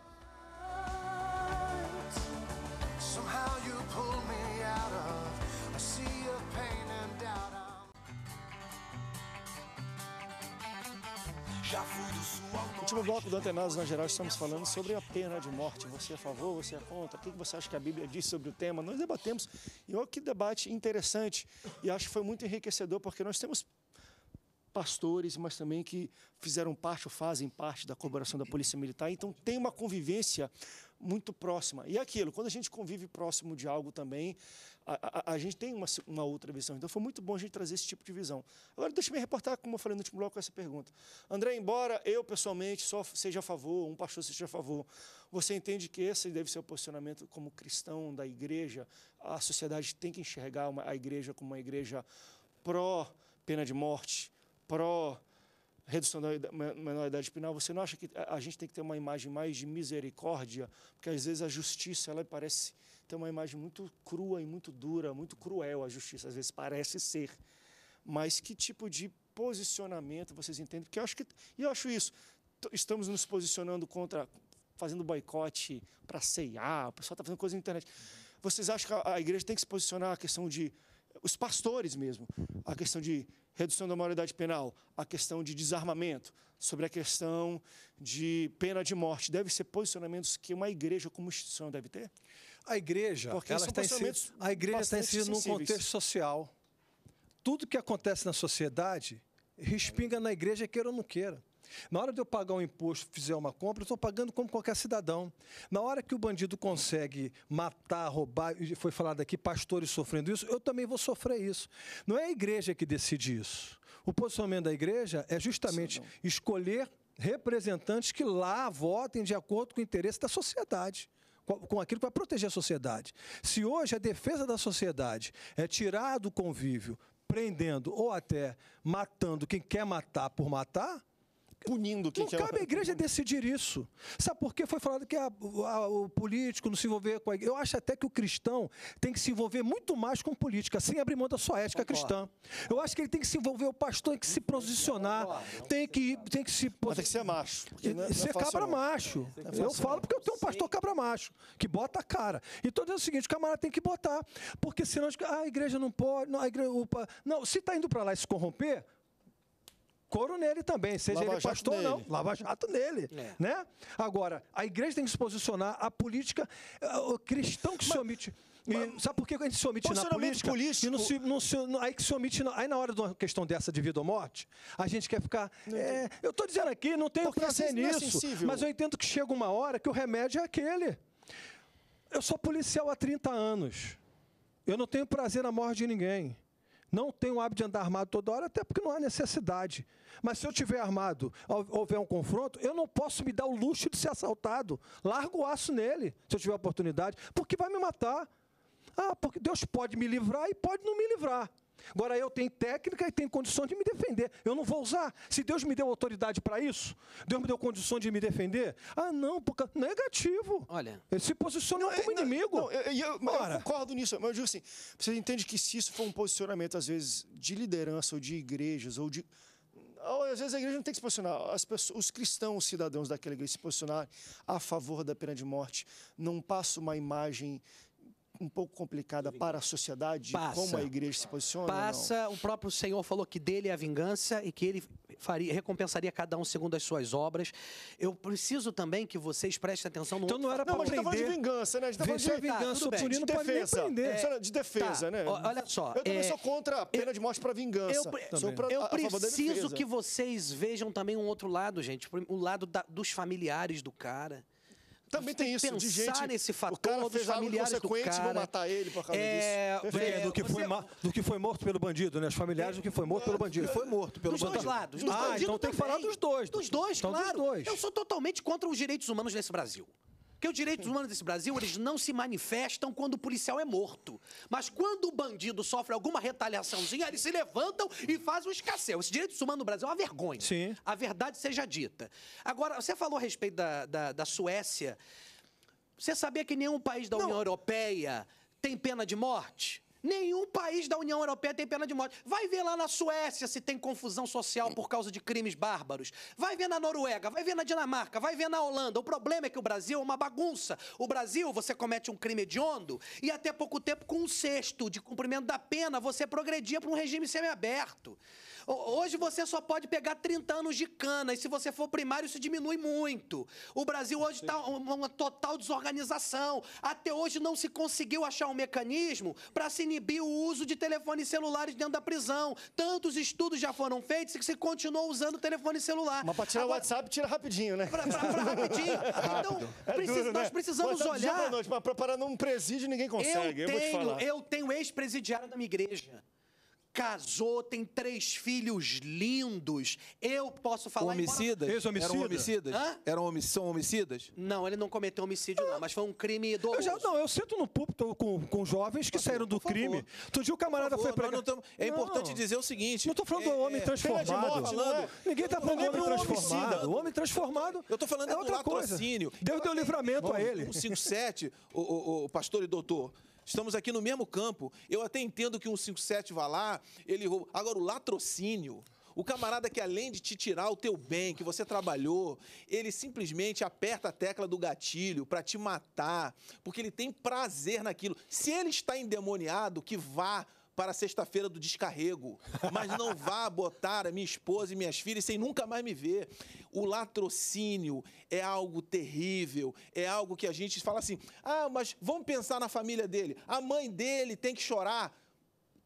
Último bloco do Antenados na geral, estamos falando sobre a pena de morte. Você é a favor, você é contra? O que você acha que a Bíblia diz sobre o tema? Nós debatemos e olha que debate interessante. E acho que foi muito enriquecedor, porque nós temos pastores, mas também que fizeram parte ou fazem parte da colaboração da Polícia Militar. Então tem uma convivência muito próxima. E é aquilo, quando a gente convive próximo de algo também, a, a, a gente tem uma, uma, outra visão. Então foi muito bom a gente trazer esse tipo de visão. Agora deixa eu me reportar, como eu falei no último bloco, essa pergunta. André, embora eu pessoalmente só seja a favor, um pastor seja a favor, você entende que esse deve ser o posicionamento como cristão da igreja? A sociedade tem que enxergar uma, a igreja como uma igreja pró pena de morte, pró redução da menoridade penal, você não acha que a gente tem que ter uma imagem mais de misericórdia? Porque às vezes a justiça ela parece ter uma imagem muito crua e muito dura, muito cruel a justiça, às vezes parece ser. Mas que tipo de posicionamento vocês entendem? Porque eu acho que e eu acho isso, estamos nos posicionando contra fazendo boicote para ceiar, o pessoal está fazendo coisa na internet. Vocês acham que a igreja tem que se posicionar a questão de os pastores mesmo, a questão de redução da moralidade penal, a questão de desarmamento, sobre a questão de pena de morte, devem ser posicionamentos que uma igreja como instituição deve ter? A igreja, Porque ela está inserida a igreja está inserida num contexto social. Tudo que acontece na sociedade respinga na igreja, queira ou não queira. Na hora de eu pagar um imposto, fizer uma compra, eu estou pagando como qualquer cidadão. Na hora que o bandido consegue matar, roubar, foi falado aqui, pastores sofrendo isso, eu também vou sofrer isso. Não é a igreja que decide isso. O posicionamento da igreja é justamente Sim, escolher representantes que lá votem de acordo com o interesse da sociedade com aquilo que vai proteger a sociedade. Se hoje a defesa da sociedade é tirar do convívio, prendendo ou até matando quem quer matar por matar, punindo quem Não cabe a igreja decidir isso. Sabe por que foi falado que a, a, o político não se envolver com a igreja? Eu acho até que o cristão tem que se envolver muito mais com política, sem abrir mão da sua ética Concordo. cristã. Eu acho que ele tem que se envolver, o pastor tem que se posicionar, tem que, tem que se... Mas tem que ser macho. Não é, não é ser cabra macho. eu falo porque eu tenho um pastor cabra macho, que bota a cara. Então é o seguinte, o camarada tem que botar, porque senão a ah, igreja não pode, não, a igreja, opa, não se está indo para lá e se corromper, coro nele também, seja Lava ele pastor ou não. Lava jato nele. É. Né? Agora, a igreja tem que se posicionar, a política, é, o cristão que se omite. E sabe por que a gente se omite na política? Político, e não se, não se, aí que se omite. Aí na hora de uma questão dessa de vida ou morte, a gente quer ficar. É, eu estou dizendo aqui, não tenho prazer é nisso. É mas eu entendo que chega uma hora que o remédio é aquele. Eu sou policial há 30 anos. Eu não tenho prazer na morte de ninguém. Não tenho o hábito de andar armado toda hora, até porque não há necessidade. Mas se eu tiver armado, houver um confronto, eu não posso me dar o luxo de ser assaltado. Largo o aço nele, se eu tiver oportunidade, porque vai me matar. Ah, porque Deus pode me livrar e pode não me livrar. Agora eu tenho técnica e tenho condição de me defender. Eu não vou usar. Se Deus me deu autoridade para isso, Deus me deu condição de me defender. Ah, não, porque é negativo. Olha, ele se posiciona como é, inimigo. Não, eu, eu, eu, concordo nisso, mas eu digo assim: você entende que se isso for um posicionamento às vezes de liderança ou de igrejas ou de às vezes a igreja não tem que se posicionar, as pessoas, os cristãos, os cidadãos daquela igreja se posicionar a favor da pena de morte, não passa uma imagem um pouco complicada para a sociedade, Passa. como a igreja se posiciona? Passa, o próprio Senhor falou que dele é a vingança e que ele faria, recompensaria cada um segundo as suas obras. Eu preciso também que vocês prestem atenção no Então não era para prender... Não, mas a gente tá de vingança, né? A gente tá falando de, vingança, ah, tá, de defesa. É, de defesa, tá. né? Olha só... Eu também é... sou contra a pena eu... de morte para vingança. Eu, sou pra, eu a, preciso que vocês vejam também um outro lado, gente. O lado da, dos familiares do cara também tem, tem isso, pensar de gente, nesse fator o cara fez familiares algo do cara. vão matar ele por causa é, disso. É, do, que foi você... do que foi morto pelo bandido, né? Os familiares do que foi morto pelo bandido. foi morto pelo dos bandido. Dos dois lados. ah, então tem que falar dos dois. Dos dois, então, claro. Dos dois. Eu sou totalmente contra os direitos humanos nesse Brasil. Porque os direitos humanos desse Brasil, eles não se manifestam quando o policial é morto. Mas quando o bandido sofre alguma retaliaçãozinha, eles se levantam e fazem o escasseu. Esse direito humano no Brasil é uma vergonha. Sim. A verdade seja dita. Agora, você falou a respeito da, da, da Suécia. Você sabia que nenhum país da não. União Europeia tem pena de morte? Nenhum país da União Europeia tem pena de morte. Vai ver lá na Suécia se tem confusão social por causa de crimes bárbaros. Vai ver na Noruega, vai ver na Dinamarca, vai ver na Holanda. O problema é que o Brasil é uma bagunça. O Brasil, você comete um crime hediondo e até pouco tempo, com um sexto de cumprimento da pena, você progredia para um regime semiaberto. Hoje você só pode pegar 30 anos de cana, e se você for primário, isso diminui muito. O Brasil hoje está uma total desorganização. Até hoje não se conseguiu achar um mecanismo para se inibir o uso de telefones celulares dentro da prisão. Tantos estudos já foram feitos que se continua usando telefone celular. Mas para tirar Agora, o WhatsApp, tira rapidinho, né? Para rapidinho. Então, é precisa, duro, né? nós né? precisamos WhatsApp olhar. Noite, mas para parar num presídio, ninguém consegue. Eu, eu tenho, eu tenho ex-presidiário da minha igreja casou, tem três filhos lindos. Eu posso falar... Homicidas? Ex-homicida? Eram homicidas? Hã? Eram homic são homicidas? Não, ele não cometeu homicídio, ah. não, mas foi um crime do... Eu já, não, eu sinto no púlpito com, com jovens que por saíram do crime. Todo dia o camarada favor, foi pregar... Tamo... É não. importante dizer o seguinte... Não estou falando é, do é, homem transformado. É, morte, falando, Ninguém está falando do homem transformado. O homem transformado eu tô falando é outra coisa. Deus deu então, assim, livramento a ele. 157, o, o, o pastor e doutor. Estamos aqui no mesmo campo. Eu até entendo que um 57 vá lá, ele rouba. Agora, o latrocínio. O camarada que, além de te tirar o teu bem, que você trabalhou, ele simplesmente aperta a tecla do gatilho para te matar, porque ele tem prazer naquilo. Se ele está endemoniado, que vá para a sexta-feira do descarrego, mas não vá botar a minha esposa e minhas filhas sem nunca mais me ver o latrocínio é algo terrível, é algo que a gente fala assim: ah, mas vamos pensar na família dele. A mãe dele tem que chorar.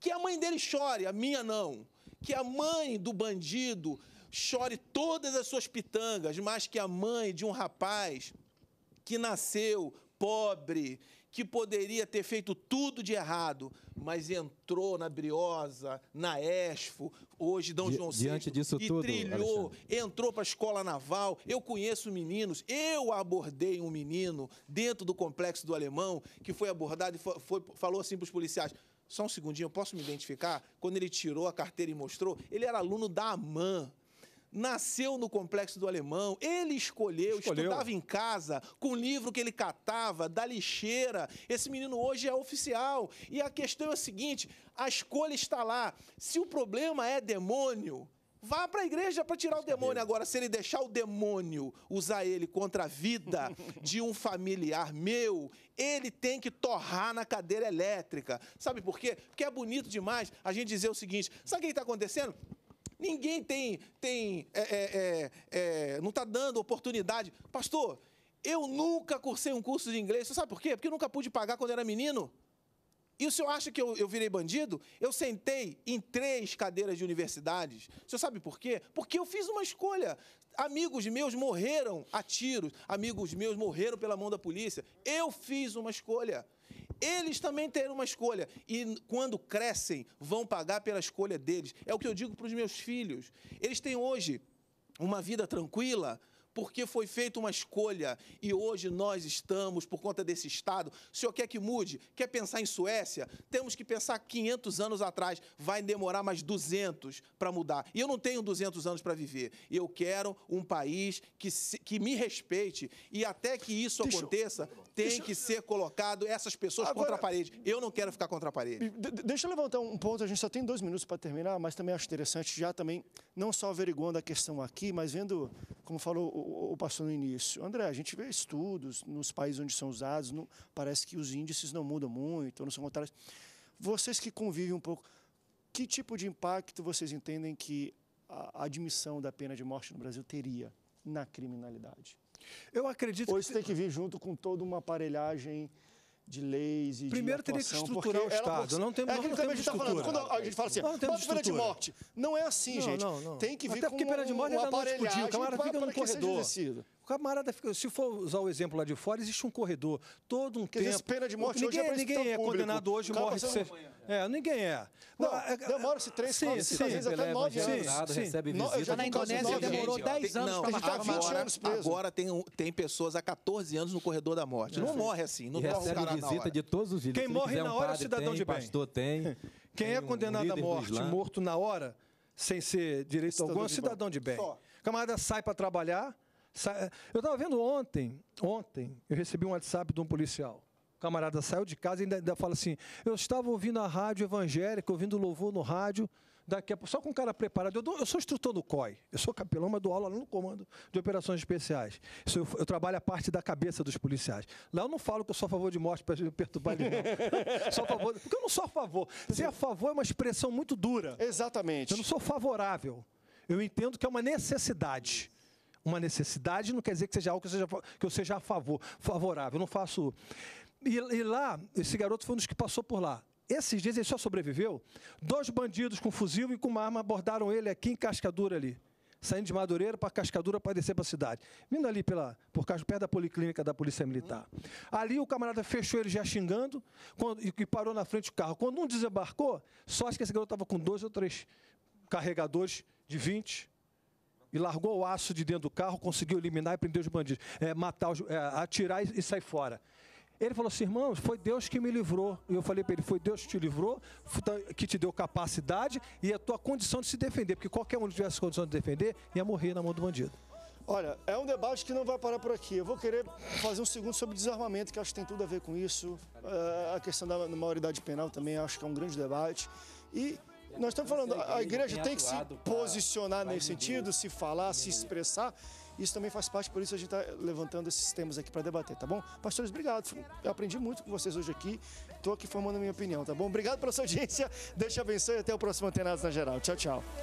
Que a mãe dele chore, a minha não. Que a mãe do bandido chore todas as suas pitangas, mas que a mãe de um rapaz que nasceu pobre, que poderia ter feito tudo de errado, mas entrou na Briosa, na Esfo, hoje Dom Di, João VI, disso e tudo, trilhou, Alexandre. entrou para a escola naval. Eu conheço meninos, eu abordei um menino dentro do complexo do Alemão que foi abordado e foi, foi, falou assim para os policiais: só um segundinho, eu posso me identificar? Quando ele tirou a carteira e mostrou, ele era aluno da AMAN nasceu no complexo do Alemão, ele escolheu, escolheu, estudava em casa, com o livro que ele catava, da lixeira. Esse menino hoje é oficial. E a questão é a seguinte: a escolha está lá. Se o problema é demônio, Vá para a igreja para tirar o demônio. Agora, se ele deixar o demônio usar ele contra a vida de um familiar meu, ele tem que torrar na cadeira elétrica. Sabe por quê? Porque é bonito demais a gente dizer o seguinte: sabe o que está acontecendo? Ninguém tem. tem é, é, é, é não está dando oportunidade. Pastor, eu nunca cursei um curso de inglês. Você sabe por quê? Porque eu nunca pude pagar quando era menino. E o senhor acha que eu, eu virei bandido? Eu sentei em três cadeiras de universidades. O senhor sabe por quê? Porque eu fiz uma escolha. Amigos meus morreram a tiros, amigos meus morreram pela mão da polícia. Eu fiz uma escolha eles também terão uma escolha. E quando crescem, vão pagar pela escolha deles. É o que eu digo para os meus filhos. Eles têm hoje uma vida tranquila, porque foi feita uma escolha e hoje nós estamos, por conta desse Estado, o senhor quer que mude? Quer pensar em Suécia? Temos que pensar 500 anos atrás, vai demorar mais 200 para mudar. E eu não tenho 200 anos para viver. Eu quero um país que, se, que me respeite e até que isso deixa aconteça, eu, tem que eu, ser colocado essas pessoas agora, contra a parede. Eu não quero ficar contra a parede. Deixa eu levantar um ponto, a gente só tem dois minutos para terminar, mas também acho interessante, já também, não só averiguando a questão aqui, mas vendo como falou o, pastor no início, André, a gente vê estudos nos países onde são usados, não, parece que os índices não mudam muito, não são contrários. Vocês que convivem um pouco, que tipo de impacto vocês entendem que a admissão da pena de morte no Brasil teria na criminalidade? Eu acredito Ou isso que... tem que vir junto com toda uma aparelhagem de leis e Primeiro de atuação, teria que estruturar o Estado. Ela, não tem, é não, não temos tá estrutura. Falando, quando a gente fala assim, não, não bota pena de morte. Não é assim, não, gente. Não, não. Tem que vir Até com porque pena de morte um, um aparelhagem discutir. O camarada fica num corredor camarada fica. Se for usar o exemplo lá de fora, existe um corredor, todo um Quer tempo. Dizer, pena de morte ninguém, hoje é Ninguém é condenado hoje, Acaba morre. Ser... É, ninguém é. Não, não é, demora-se é, três, sim, quatro, sim, cinco, às vezes até é nove anos. Sim, sim. Recebe não, visita. Na Indonésia demorou dez anos para matar. Agora, agora tem, tem pessoas há 14 anos no corredor da morte. Não morre assim, não morre o visita de todos os dias. Quem morre na hora é cidadão de bem. Quem é condenado à morte, morto na hora sem ser direito algum, é cidadão de bem. O camarada sai para trabalhar, eu estava vendo ontem, ontem, eu recebi um WhatsApp de um policial. O camarada saiu de casa e ainda, ainda fala assim: eu estava ouvindo a rádio evangélica, ouvindo louvor no rádio, daqui a pouco, só com o cara preparado. Eu, dou, eu sou instrutor do COI, eu sou capelão, mas dou aula lá no comando de operações especiais. Eu, eu, trabalho a parte da cabeça dos policiais. Lá eu não falo que eu sou a favor de morte para perturbar ele, não. sou a favor, porque eu não sou a favor. Ser a favor é uma expressão muito dura. Exatamente. Eu não sou favorável. Eu entendo que é uma necessidade uma necessidade não quer dizer que seja algo que eu seja, que eu seja a favor, favorável. Eu não faço. E, e lá, esse garoto foi um dos que passou por lá. Esses dias ele só sobreviveu. Dois bandidos com fuzil e com uma arma abordaram ele aqui em Cascadura ali. Saindo de Madureira para Cascadura para descer para a cidade. Vindo ali pela, por causa, perto da policlínica da Polícia Militar. Ali o camarada fechou ele já xingando quando, e, e parou na frente do carro. Quando um desembarcou, só acho que esse garoto estava com dois ou três carregadores de 20, e largou o aço de dentro do carro, conseguiu eliminar e prender os bandidos, é, matar, os, é, atirar e, e sair fora. Ele falou assim, irmão, foi Deus que me livrou. E eu falei para ele, foi Deus que te livrou, tá, que te deu capacidade e a tua condição de se defender. Porque qualquer um que tivesse condição de defender ia morrer na mão do bandido. Olha, é um debate que não vai parar por aqui. Eu vou querer fazer um segundo sobre desarmamento, que acho que tem tudo a ver com isso. É, a questão da maioridade penal também acho que é um grande debate. E nós estamos falando, a igreja tem que se posicionar nesse sentido, se falar, se expressar. Isso também faz parte, por isso a gente está levantando esses temas aqui para debater, tá bom? Pastores, obrigado. Eu aprendi muito com vocês hoje aqui. Estou aqui formando a minha opinião, tá bom? Obrigado pela sua audiência. Deus te abençoe e até o próximo Antenados na Geral. Tchau, tchau.